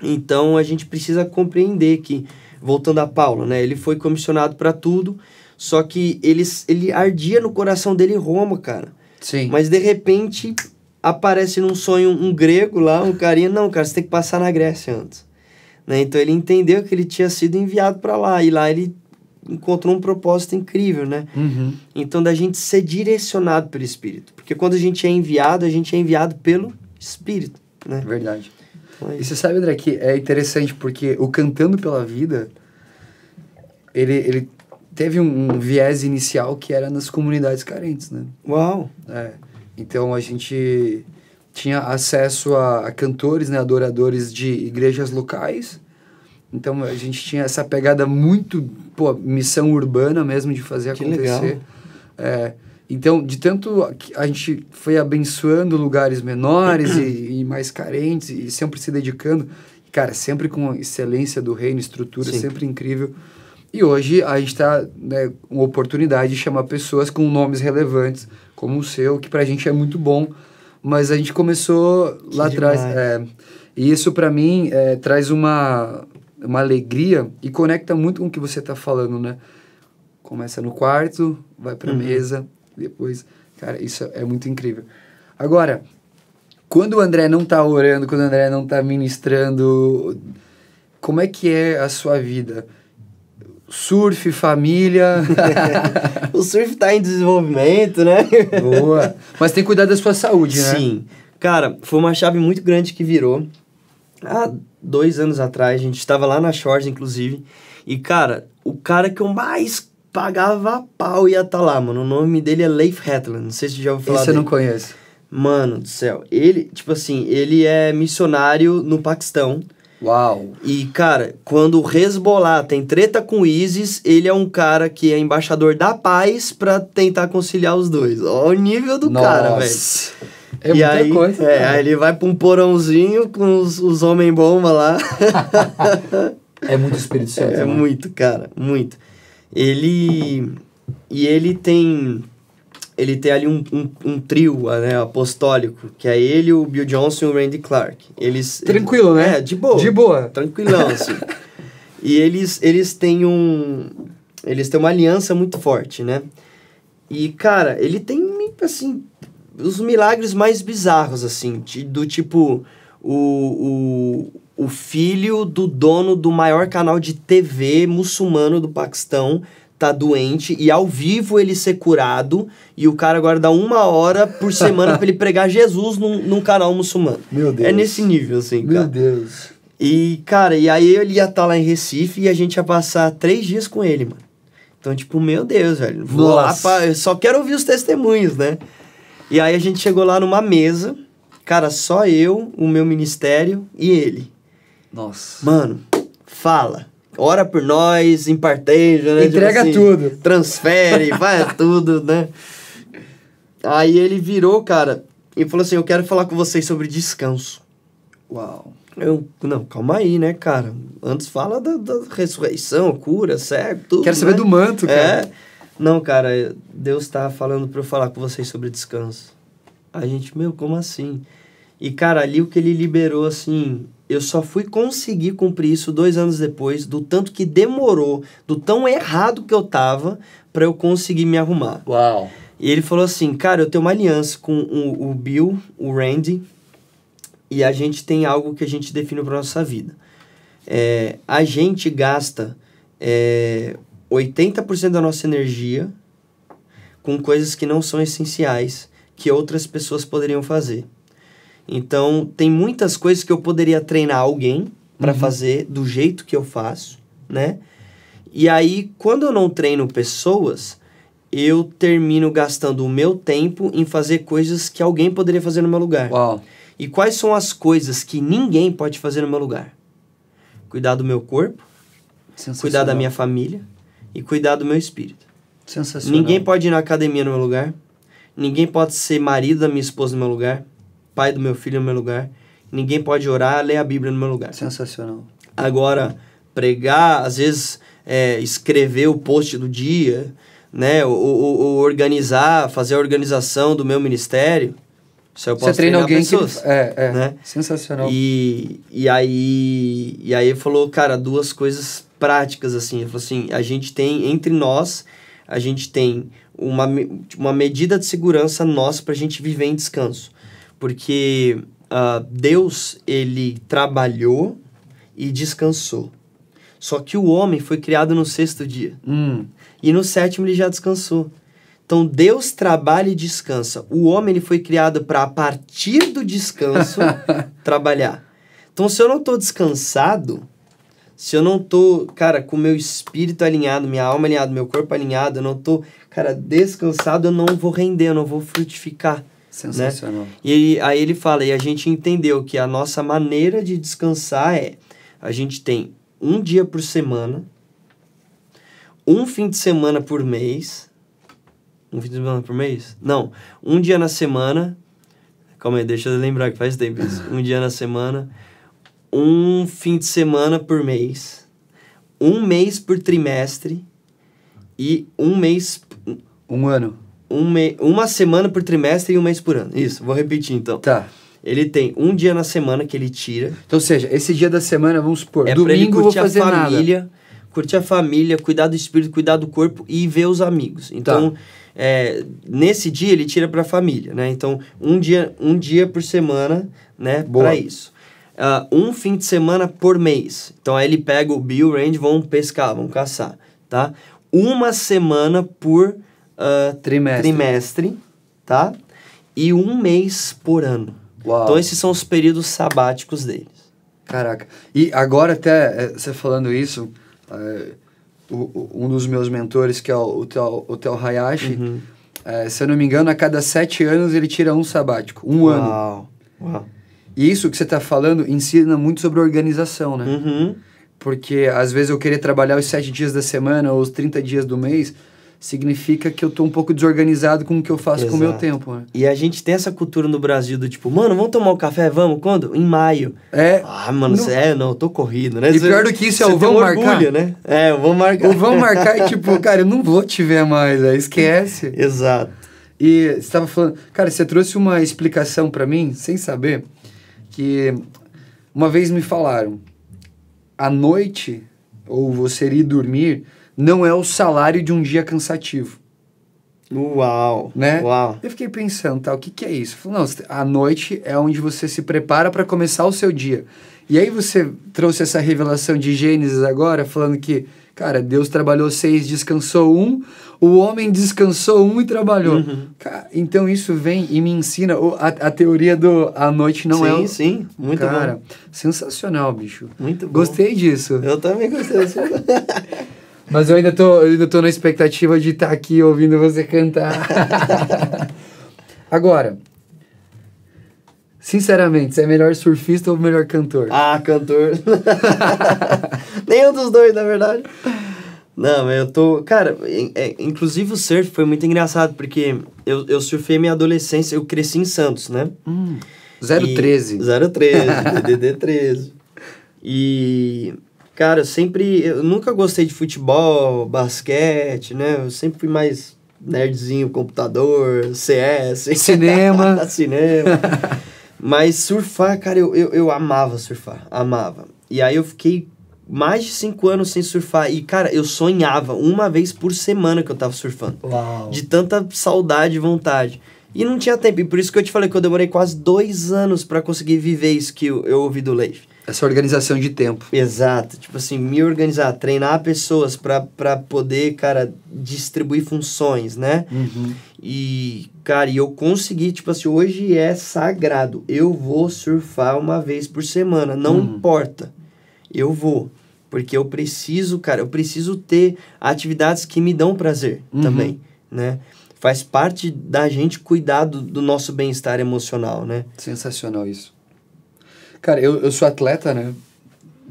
Então a gente precisa compreender que, voltando a Paulo, né? Ele foi comissionado para tudo só que ele, ele ardia no coração dele Roma, cara. Sim. Mas de repente aparece num sonho um grego lá, um carinha, não, cara, você tem que passar na Grécia antes. Né? Então ele entendeu que ele tinha sido enviado para lá e lá ele encontrou um propósito incrível, né? Uhum. Então da gente ser direcionado pelo Espírito, porque quando a gente é enviado, a gente é enviado pelo Espírito, né? Verdade. Então, é e você sabe, André, que é interessante porque o Cantando pela Vida, ele, ele teve um, um, viés inicial que era nas comunidades carentes, né? Uau! É. Então a gente tinha acesso a, a cantores, né, adoradores de igrejas locais. Então a gente tinha essa pegada muito, pô, missão urbana mesmo de fazer que acontecer. É, então, de tanto a gente foi abençoando lugares menores e, e, mais carentes e sempre se dedicando, cara, sempre com excelência do reino, estrutura Sim. sempre incrível. E hoje a gente está né, uma oportunidade de chamar pessoas com nomes relevantes, como o seu, que para a gente é muito bom, mas a gente começou que lá atrás. É, e isso para mim é, traz uma, uma alegria e conecta muito com o que você está falando, né? Começa no quarto, vai para uhum. mesa, depois. Cara, isso é muito incrível. Agora, quando o André não está orando, quando o André não está ministrando, como é que é a sua vida? Surf, família. *laughs* o surf tá em desenvolvimento, né? Boa. Mas tem que cuidar da sua saúde, né? Sim. Cara, foi uma chave muito grande que virou. Há dois anos atrás, a gente estava lá na Shores, inclusive. E, cara, o cara que eu mais pagava pau ia estar tá lá, mano. O nome dele é Leif Hetland. Não sei se já ouviu falar Esse dele. você não conhece Mano do céu. Ele, tipo assim, ele é missionário no Paquistão. Uau! E, cara, quando o Hezbollah tem treta com o ISIS, ele é um cara que é embaixador da paz para tentar conciliar os dois. Olha o nível do Nossa. cara, velho. É e aí, coisa, É, aí ele vai pra um porãozinho com os, os homem-bomba lá. *laughs* é muito Espírito Santo. É, né? muito, cara, muito. Ele. E ele tem ele tem ali um, um, um trio ah, né, apostólico, que é ele, o Bill Johnson e o Randy Clark. Eles, Tranquilo, eles, né? É, de boa. De boa. Tranquilão, assim. *laughs* e eles, eles têm um... Eles têm uma aliança muito forte, né? E, cara, ele tem, assim, os milagres mais bizarros, assim, do tipo o, o, o filho do dono do maior canal de TV muçulmano do Paquistão tá doente e ao vivo ele ser curado e o cara agora dá uma hora por semana para ele pregar Jesus num, num, canal muçulmano. Meu é Deus. É nesse nível, assim, cara. Meu Deus. E, cara, e aí ele ia estar tá lá em Recife e a gente ia passar três dias com ele, mano. Então, tipo, meu Deus, velho. Vou Nossa. lá pra... Eu só quero ouvir os testemunhos, né? E aí a gente chegou lá numa mesa, cara, só eu, o meu ministério e ele. Nossa. Mano, fala ora por nós, imparteja, né? Tipo Entrega tipo assim, tudo. Transfere, *laughs* vai tudo, né? Aí ele virou, cara, e falou assim: Eu quero falar com vocês sobre descanso. Uau. Eu, não, calma aí, né, cara? Antes fala da, da ressurreição, cura, cego, tudo. Quero saber né? do manto, é. cara. É. Não, cara, Deus tá falando para eu falar com vocês sobre descanso. A gente, meu, como assim? E, cara, ali o que ele liberou, assim, eu só fui conseguir cumprir isso dois anos depois, do tanto que demorou, do tão errado que eu tava, para eu conseguir me arrumar. Uau! E ele falou assim, cara, eu tenho uma aliança com o, o Bill, o Randy, e a gente tem algo que a gente define para nossa vida. É, a gente gasta é, 80% da nossa energia com coisas que não são essenciais, que outras pessoas poderiam fazer. Então, tem muitas coisas que eu poderia treinar alguém para uhum. fazer do jeito que eu faço, né? E aí, quando eu não treino pessoas, eu termino gastando o meu tempo em fazer coisas que alguém poderia fazer no meu lugar. Uau. E quais são as coisas que ninguém pode fazer no meu lugar? Cuidar do meu corpo, cuidar da minha família e cuidar do meu espírito. Sensacional. Ninguém pode ir na academia no meu lugar. Ninguém pode ser marido da minha esposa no meu lugar pai do meu filho no meu lugar. Ninguém pode orar, ler a Bíblia no meu lugar. Sensacional. Agora, pregar, às vezes é, escrever o post do dia, né? O, o, o, organizar, fazer a organização do meu ministério. Isso eu posso Você treina alguém pessoas, que... É, é. Né? Sensacional. E, e aí... E aí ele falou, cara, duas coisas práticas, assim. Ele falou assim, a gente tem, entre nós, a gente tem uma, uma medida de segurança nossa pra gente viver em descanso. Porque uh, Deus, ele trabalhou e descansou. Só que o homem foi criado no sexto dia. Hum. E no sétimo ele já descansou. Então Deus trabalha e descansa. O homem ele foi criado para, a partir do descanso, *laughs* trabalhar. Então, se eu não estou descansado, se eu não estou, cara, com meu espírito alinhado, minha alma alinhada, meu corpo alinhado, eu não estou, cara, descansado, eu não vou render, eu não vou frutificar. Sensacional. Né? E aí ele fala, e a gente entendeu que a nossa maneira de descansar é a gente tem um dia por semana, um fim de semana por mês. Um fim de semana por mês? Não, um dia na semana. Calma aí, deixa eu lembrar que faz tempo isso. Um dia na semana, um fim de semana por mês, um mês por trimestre e um mês. Um ano um me... uma semana por trimestre e um mês por ano. Isso, vou repetir então. Tá. Ele tem um dia na semana que ele tira. Então, ou seja, esse dia da semana, vamos supor, é domingo eu vou fazer a família, nada. curtir a família, cuidar do espírito, cuidar do corpo e ver os amigos. Tá. Então, tá. é, nesse dia ele tira para a família, né? Então, um dia, um dia por semana, né, para isso. Uh, um fim de semana por mês. Então, aí ele pega o Bill e o Randy vão pescar, vão caçar, tá? Uma semana por uh, trimestre. trimestre, tá? E um mês por ano. Uau. Então esses são os períodos sabáticos deles. Caraca. E agora até eh, você falando isso, é, o, o, um dos meus mentores, que é o, o, Tel, o Tel Hayashi, uhum. é, se eu não me engano, a cada sete anos ele tira um sabático. Um Uau. ano. Uau. E isso que você está falando ensina muito sobre organização, né? Uhum. Porque às vezes eu queria trabalhar os sete dias da semana ou os 30 dias do mês, significa que eu tô um pouco desorganizado com o que eu faço Exato. com o meu tempo. Né? E a gente tem essa cultura no Brasil do tipo, mano, vamos tomar um café? Vamos? Quando? Em maio. É. Ah, mano, não... é, não, tô corrido, né? E pior do que isso é o vamos um orgulho, marcar. né? É, o vamos marcar. O vão marcar e tipo, *laughs* cara, eu não vou te ver mais, aí esquece. Exato. E você estava falando, cara, você trouxe uma explicação para mim, sem saber, que uma vez me falaram, à noite, ou você ir dormir, não é o salário de um dia cansativo. Uau! Né? Uau! Eu fiquei pensando, tá, o que, que é isso? Falei, não, a noite é onde você se prepara para começar o seu dia. E aí você trouxe essa revelação de Gênesis agora, falando que, cara, Deus trabalhou seis, descansou um, o homem descansou um e trabalhou. Uhum. Cara, então isso vem e me ensina a, a teoria do a noite não sim, é. Sim, sim, muito cara, bom. Cara, sensacional, bicho. Muito bom. Gostei disso. Eu também gostei disso. *laughs* Mas eu ainda tô, eu ainda tô na expectativa de estar tá aqui ouvindo você cantar. *laughs* Agora, sinceramente, você é melhor surfista ou melhor cantor? Ah, cantor. *laughs* Nenhum dos dois, na verdade. Não, eu tô. Cara, é, inclusive o surf foi muito engraçado, porque eu, eu surfei minha adolescência, eu cresci em Santos, né? Hum, 013. E, 013, DDD 13. E Cara, eu sempre. Eu nunca gostei de futebol, basquete, né? Eu sempre fui mais nerdzinho, computador, CS. *laughs* Cinema. *laughs* cinema. Mas surfar, cara, eu, eu, eu amava surfar. Amava. E aí eu fiquei mais de cinco anos sem surfar. E, cara, eu sonhava uma vez por semana que eu tava surfando. Uau. De tanta saudade e vontade. E não tinha tempo. E por isso que eu te falei que eu demorei quase dois anos para conseguir viver isso que eu, eu ouvi do Leif. Essa organização de tempo. Exato. Tipo assim, me organizar, treinar pessoas para poder, cara, distribuir funções, né? Uhum. E, cara, e eu consegui, tipo assim, hoje é sagrado. Eu vou surfar uma vez por semana, não uhum. importa. Eu vou. Porque eu preciso, cara, eu preciso ter atividades que me dão prazer uhum. também, né? Faz parte da gente cuidar do, do nosso bem-estar emocional, né? Sensacional isso. Cara, eu, eu sou atleta, né?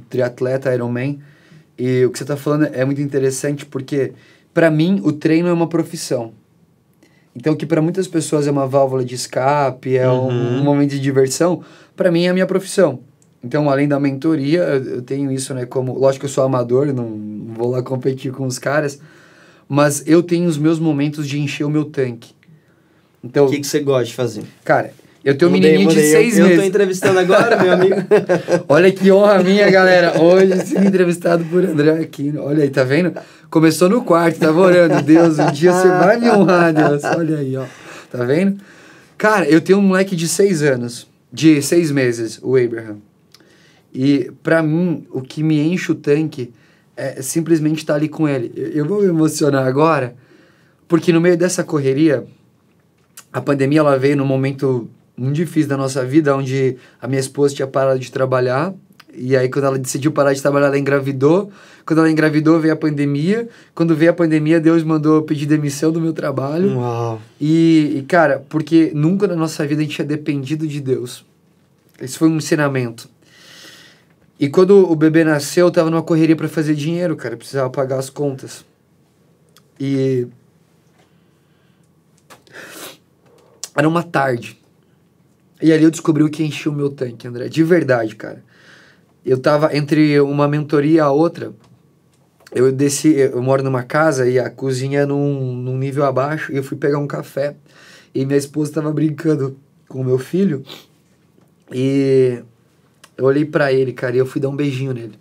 Triatleta, Ironman. E o que você tá falando é muito interessante porque, para mim, o treino é uma profissão. Então, que para muitas pessoas é uma válvula de escape, é uhum. um, um, momento de diversão, para mim é a minha profissão. Então, além da mentoria, eu, eu, tenho isso, né? Como, lógico que eu sou amador, não, não vou lá competir com os caras, mas eu tenho os meus momentos de encher o meu tanque. Então, o que, que você gosta de fazer? Cara, eu tenho um menininho mudei. de seis eu, meses. Eu tô entrevistando agora, meu amigo. *laughs* Olha que honra minha, galera. Hoje sendo entrevistado por André Aquino. Olha aí, tá vendo? Começou no quarto, tava orando. Deus, um dia você vai me honrar, Deus. Olha aí, ó. Tá vendo? Cara, eu tenho um moleque de seis anos. De seis meses, o Abraham. E para mim, o que me enche o tanque é simplesmente estar tá ali com ele. Eu, eu vou me emocionar agora, porque no meio dessa correria, a pandemia ela veio num momento muito difícil da nossa vida, onde a minha esposa tinha parado de trabalhar. E aí, quando ela decidiu parar de trabalhar, ela engravidou. Quando ela engravidou, veio a pandemia. Quando veio a pandemia, Deus mandou pedir demissão do meu trabalho. Uau. E, e, cara, porque nunca na nossa vida a gente tinha dependido de Deus. Esse foi um ensinamento. E quando o bebê nasceu, eu tava numa correria para fazer dinheiro, cara. Eu precisava pagar as contas. E. Era uma tarde. E ali eu descobri o que encheu o meu tanque, André. De verdade, cara. Eu tava entre uma mentoria e a outra. Eu desci, eu moro numa casa e a cozinha é num, num nível abaixo. E eu fui pegar um café. E minha esposa tava brincando com o meu filho. E eu olhei para ele, cara, e eu fui dar um beijinho nele.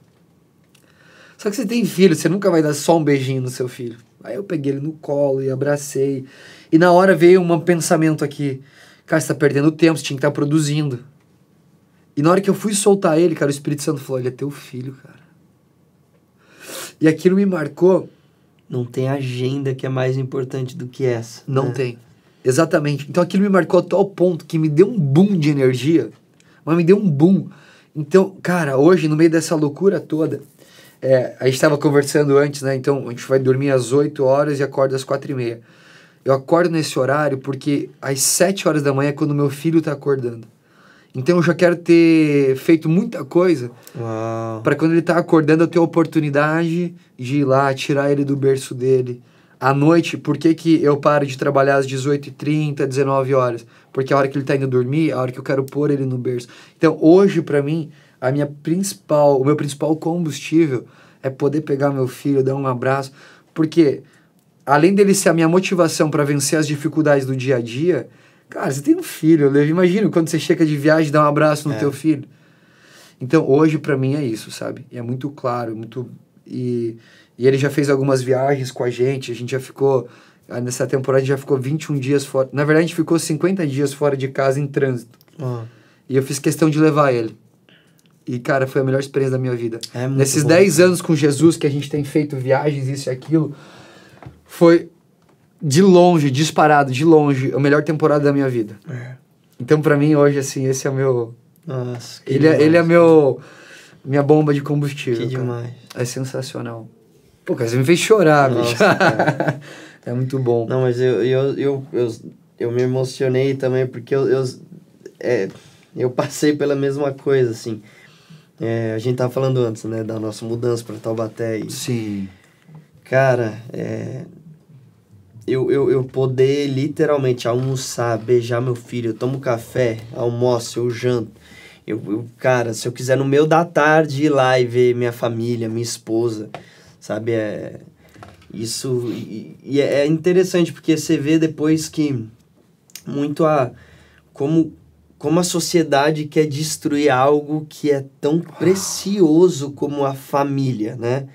Só que você tem filho, você nunca vai dar só um beijinho no seu filho. Aí eu peguei ele no colo e abracei. E na hora veio um pensamento aqui. Cara, você tá perdendo tempo, você tinha que estar tá produzindo. E na hora que eu fui soltar ele, cara, o Espírito Santo falou: Ele é teu filho, cara. E aquilo me marcou. Não tem agenda que é mais importante do que essa. Não né? tem. Exatamente. Então aquilo me marcou a tal ponto que me deu um boom de energia, mas me deu um boom. Então, cara, hoje, no meio dessa loucura toda, é, a gente estava conversando antes, né? Então a gente vai dormir às 8 horas e acorda às 4 e meia. Eu acordo nesse horário porque às 7 horas da manhã é quando meu filho está acordando. Então eu já quero ter feito muita coisa para quando ele está acordando eu ter a oportunidade de ir lá, tirar ele do berço dele. À noite, por que, que eu paro de trabalhar às 18h30, 19 horas? Porque a hora que ele está indo dormir, é a hora que eu quero pôr ele no berço. Então, hoje, para mim, a minha principal, o meu principal combustível é poder pegar meu filho, dar um abraço, porque além dele ser a minha motivação para vencer as dificuldades do dia a dia, cara, você tem um filho, eu imagino quando você chega de viagem dá um abraço no é. teu filho. Então, hoje para mim é isso, sabe? É muito claro, muito e, e ele já fez algumas viagens com a gente, a gente já ficou ah, nessa temporada já ficou 21 dias fora. Na verdade, a gente ficou 50 dias fora de casa em trânsito. Uhum. E eu fiz questão de levar ele. E, cara, foi a melhor experiência da minha vida. É Nesses 10 anos com Jesus, que a gente tem feito viagens, isso e aquilo, foi de longe, disparado, de longe, a melhor temporada da minha vida. É. Então, para mim, hoje, assim, esse é o meu. Nossa, ele, é, ele é meu. Minha bomba de combustível. Que cara. demais. É sensacional. Pô, você me fez chorar, Nossa, bicho. *laughs* é muito bom. Não, mas eu, eu, eu, eu, eu me emocionei também, porque eu, eu, é, eu passei pela mesma coisa, assim. É, a gente tava falando antes, né, da nossa mudança para Taubaté. E, Sim. Cara, é, eu, eu, eu poder literalmente almoçar, beijar meu filho, eu tomo café, almoço, eu janto. Eu, eu, cara, se eu quiser no meio da tarde ir lá e ver minha família, minha esposa, sabe? É, isso. E, e é, é interessante porque você vê depois que muito a. Como, como a sociedade quer destruir algo que é tão precioso como a família, né?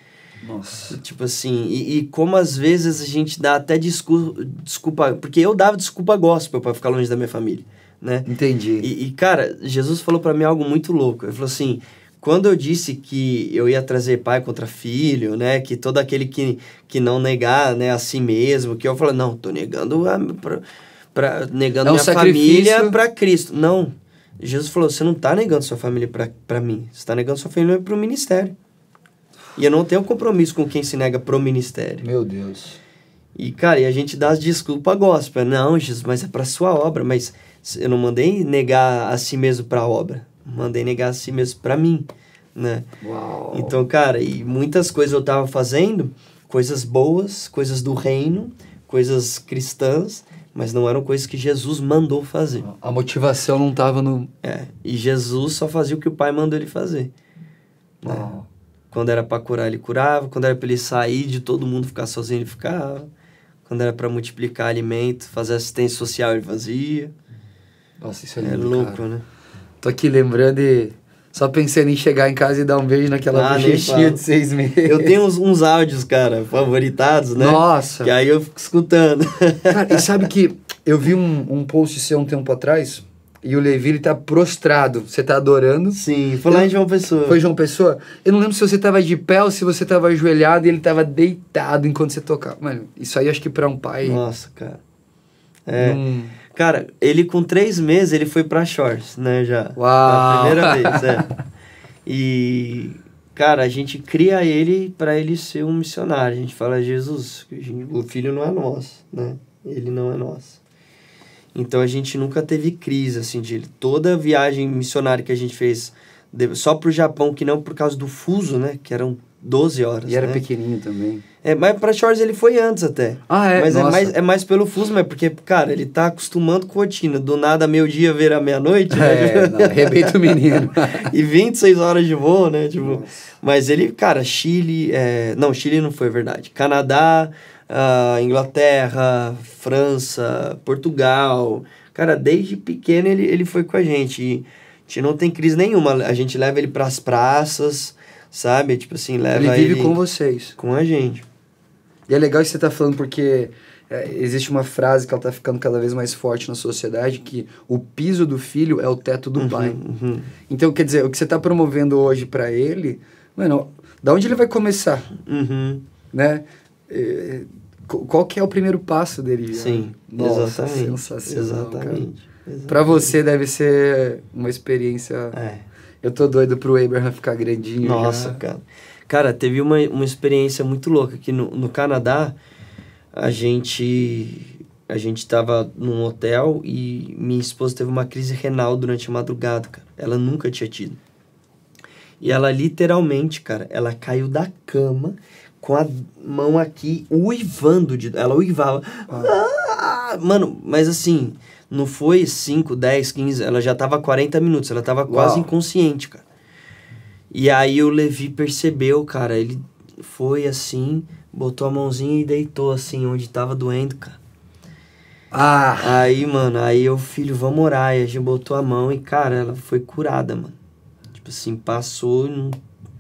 Nossa. Tipo assim, e, e, como às vezes a gente dá até desculpa, desculpa porque eu dava desculpa gospel para ficar longe da minha família, né? Entendi. E, e cara, Jesus falou para mim algo muito louco. Ele falou assim: quando eu disse que eu ia trazer pai contra filho, né, que todo aquele que, que não negar, né, a si mesmo, que eu falo, não, tô negando a, pra, pra negando é um minha sacrifício. família para Cristo. Não. Jesus falou, você não tá negando sua família para mim, você tá negando sua família para o ministério. E eu não tenho compromisso com quem se nega pro ministério. Meu Deus. E, cara, e a gente dá as desculpas gospel. Não, Jesus, mas é pra sua obra. Mas eu não mandei negar a si mesmo pra obra. Mandei negar a si mesmo pra mim, né? Uau. Então, cara, e muitas coisas eu tava fazendo, coisas boas, coisas do reino, coisas cristãs, mas não eram coisas que Jesus mandou fazer. A motivação não tava no. É, e Jesus só fazia o que o Pai mandou ele fazer. Né? Quando era para curar, ele curava. Quando era para ele sair de todo mundo ficar sozinho, ele ficava. Quando era para multiplicar alimento, fazer assistência social, ele fazia. Nossa, isso é, é lindo, é louco, cara. né? Tô aqui lembrando e só pensando em chegar em casa e dar um beijo naquela ah, bochechinha de seis meses. Eu tenho uns, uns, áudios, cara, favoritados, né? Nossa! Que aí eu fico escutando. Cara, e sabe *laughs* que eu vi um, um post seu um tempo atrás e o Levi ele tá prostrado. Você tá adorando? Sim, foi eu, lá em João Pessoa. Foi João Pessoa? Eu não lembro se você tava de pé ou se você tava ajoelhado e ele tava deitado enquanto você tocava. Mano, isso aí acho que para um pai. Nossa, cara. É. Hum. Cara, ele com três meses ele foi para shorts, né? Já. É Uau! primeira vez, é. *laughs* E. Cara, a gente cria ele para ele ser um missionário. A gente fala, Jesus, o filho não é nosso, né? Ele não é nosso. Então a gente nunca teve crise assim de Toda viagem missionária que a gente fez só pro Japão, que não por causa do fuso, né, que eram 12 horas. E era né? pequenininho também. É, mas para Shores ele foi antes até. Ah, é? Mas é Nossa. é mais, é mais pelo fuso, mas porque, cara, ele tá acostumando com rotina. Do nada, meio-dia, ver a meia-noite. Né? É, né? arrebenta o menino. *laughs* e 26 horas de voo, né? Tipo, Nossa. mas ele, cara, Chile. É... Não, Chile não foi verdade. Canadá, uh, Inglaterra, França, Portugal. Cara, desde pequeno ele, ele foi com a gente. E a gente não tem crise nenhuma. A gente leva ele para as praças, sabe? Tipo assim, leva ele. Vive ele com vocês. Com a gente. E é legal que você tá falando porque é, existe uma frase que ela tá ficando cada vez mais forte na sociedade que o piso do filho é o teto do uhum, pai. Uhum. Então, quer dizer, o que você tá promovendo hoje para ele, mano, da onde ele vai começar? Uhum. Né? É, qual que é o primeiro passo dele? Né? Sim, Nossa, exatamente. Sensacional, exatamente, Para você deve ser uma experiência. É. Eu tô doido pro Abraham ficar grandinho. Nossa, já. cara. Cara, teve uma, uma experiência muito louca aqui no, no Canadá a gente a gente tava num hotel e minha esposa teve uma crise renal durante a madrugada, cara. Ela nunca tinha tido. E ela literalmente, cara, ela caiu da cama com a mão aqui, uivando de. Ela uivava. Ah. mano, mas assim, não foi 5, 10, 15. Ela já tava 40 minutos, ela tava quase Uau. inconsciente, cara. E aí o Levi percebeu, cara, ele foi assim, botou a mãozinha e deitou assim, onde tava doendo, cara. Ah! Aí, mano, aí o filho, vamos orar. E a gente botou a mão e, cara, ela foi curada, mano. Tipo assim, passou, não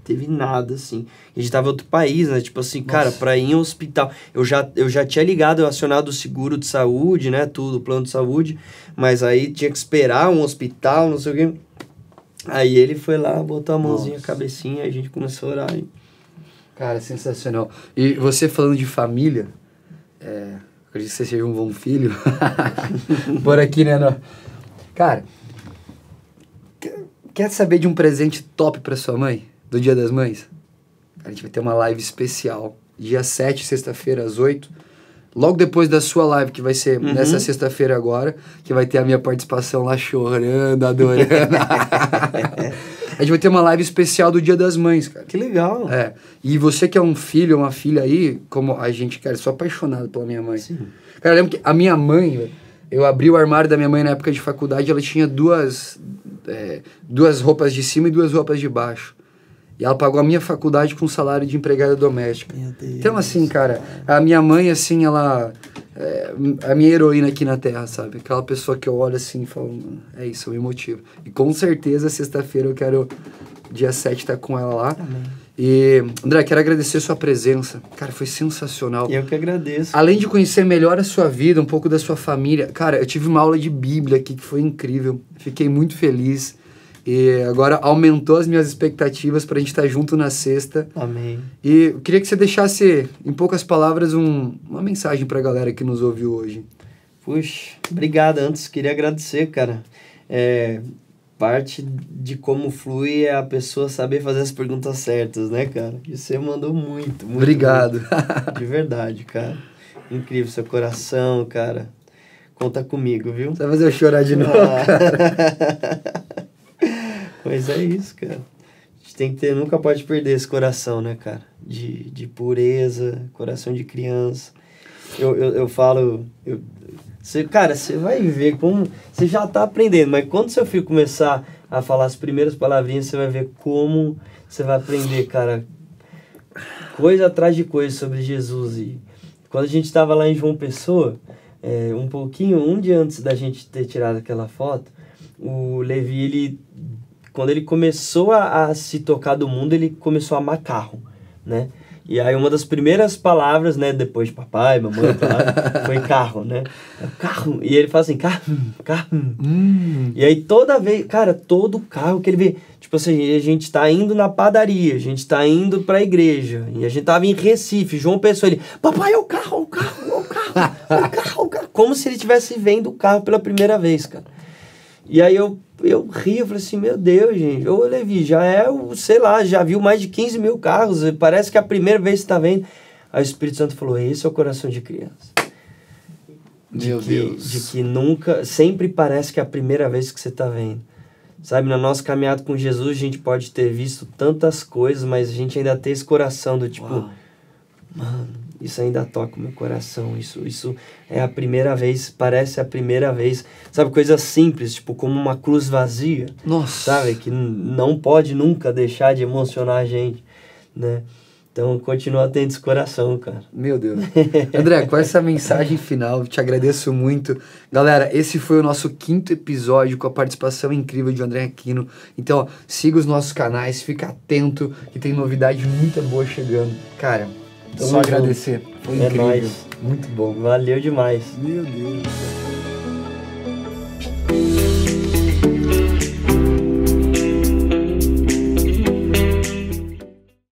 teve nada, assim. A gente tava em outro país, né? Tipo assim, Nossa. cara, pra ir em um hospital. Eu já, eu já tinha ligado, eu acionado o seguro de saúde, né? Tudo, plano de saúde. Mas aí tinha que esperar um hospital, não sei o quê. Aí ele foi lá, botou a mãozinha, Nossa. a cabecinha, a gente começou a orar. E... Cara, sensacional. E você falando de família, é, acredito que você seja um bom filho. *laughs* Por aqui, né? No... Cara, quer saber de um presente top pra sua mãe? do Dia das Mães. A gente vai ter uma live especial, dia 7, sexta-feira, às 8. Logo depois da sua live, que vai ser uhum. nessa sexta-feira agora, que vai ter a minha participação lá chorando, adorando. *laughs* a gente vai ter uma live especial do Dia das Mães, cara. Que legal. É. E você que é um filho, uma filha aí, como a gente, cara, eu sou apaixonado pela minha mãe. Sim. Cara, eu lembro que a minha mãe, eu abri o armário da minha mãe na época de faculdade, ela tinha duas, é, duas roupas de cima e duas roupas de baixo. E ela pagou a minha faculdade com salário de empregada doméstica. Então, assim, cara, a minha mãe, assim, ela. É a minha heroína aqui na Terra, sabe? Aquela pessoa que eu olho assim e falo, hum, é isso, eu me motivo. E com certeza, sexta-feira eu quero, dia 7, estar tá com ela lá. Amém. E, André, quero agradecer sua presença. Cara, foi sensacional. Eu que agradeço. Além de conhecer melhor a sua vida, um pouco da sua família. Cara, eu tive uma aula de Bíblia aqui que foi incrível. Fiquei muito feliz. E agora aumentou as minhas expectativas para a gente estar tá junto na sexta. Amém. E eu queria que você deixasse, em poucas palavras, um, uma mensagem para a galera que nos ouviu hoje. Puxa, obrigado. Antes, queria agradecer, cara. É, parte de como flui é a pessoa saber fazer as perguntas certas, né, cara? E você mandou muito, muito. Obrigado. Muito. De verdade, cara. Incrível seu coração, cara. Conta comigo, viu? Você vai fazer eu chorar de *laughs* novo, ah. cara. *laughs* Mas é isso, cara. A gente tem que ter, nunca pode perder esse coração, né, cara? De, de pureza, coração de criança. Eu, eu, eu falo. Eu, você, cara, você vai ver como. Você já tá aprendendo, mas quando seu filho começar a falar as primeiras palavrinhas, você vai ver como você vai aprender, cara. Coisa atrás de coisa sobre Jesus. E quando a gente tava lá em João Pessoa, é, um pouquinho, um dia antes da gente ter tirado aquela foto, o Levi ele quando ele começou a, a, se tocar do mundo, ele começou a amar carro, né? E aí uma das primeiras palavras, né, depois de papai, mamãe, *laughs* foi carro, né? É carro. E ele fala assim, carro, carro. Hum. E aí toda vez, cara, todo carro que ele vê, tipo assim, a gente tá indo na padaria, a gente tá indo pra igreja, e a gente tava em Recife, João Pessoa, ele, papai, é o carro, é o carro, é o carro, é o carro, é o carro. Como se ele estivesse vendo o carro pela primeira vez, cara. E aí eu, eu ri, eu falei assim, meu Deus, gente, ô Levi, já é, o, sei lá, já viu mais de 15 mil carros, parece que é a primeira vez que está vendo. Aí o Espírito Santo falou, esse é o coração de criança. De meu que, Deus. De que nunca, sempre parece que é a primeira vez que você está vendo. Sabe, na nossa caminhada com Jesus, a gente pode ter visto tantas coisas, mas a gente ainda tem esse coração do tipo, Uau. mano, isso ainda toca o meu coração. Isso, isso é a primeira vez, parece a primeira vez. Sabe, coisas simples, tipo como uma cruz vazia. Nossa. Sabe, que não pode nunca deixar de emocionar a gente, né? Então, continua tendo esse coração, cara. Meu Deus. *laughs* André, com essa mensagem final, te agradeço muito. Galera, esse foi o nosso quinto episódio com a participação incrível de André Aquino. Então, ó, siga os nossos canais, fica atento que tem novidade muito boa chegando. Cara, Tamo Só junto. agradecer. Foi é incrível. Nóis. Muito bom. Valeu demais. Meu Deus.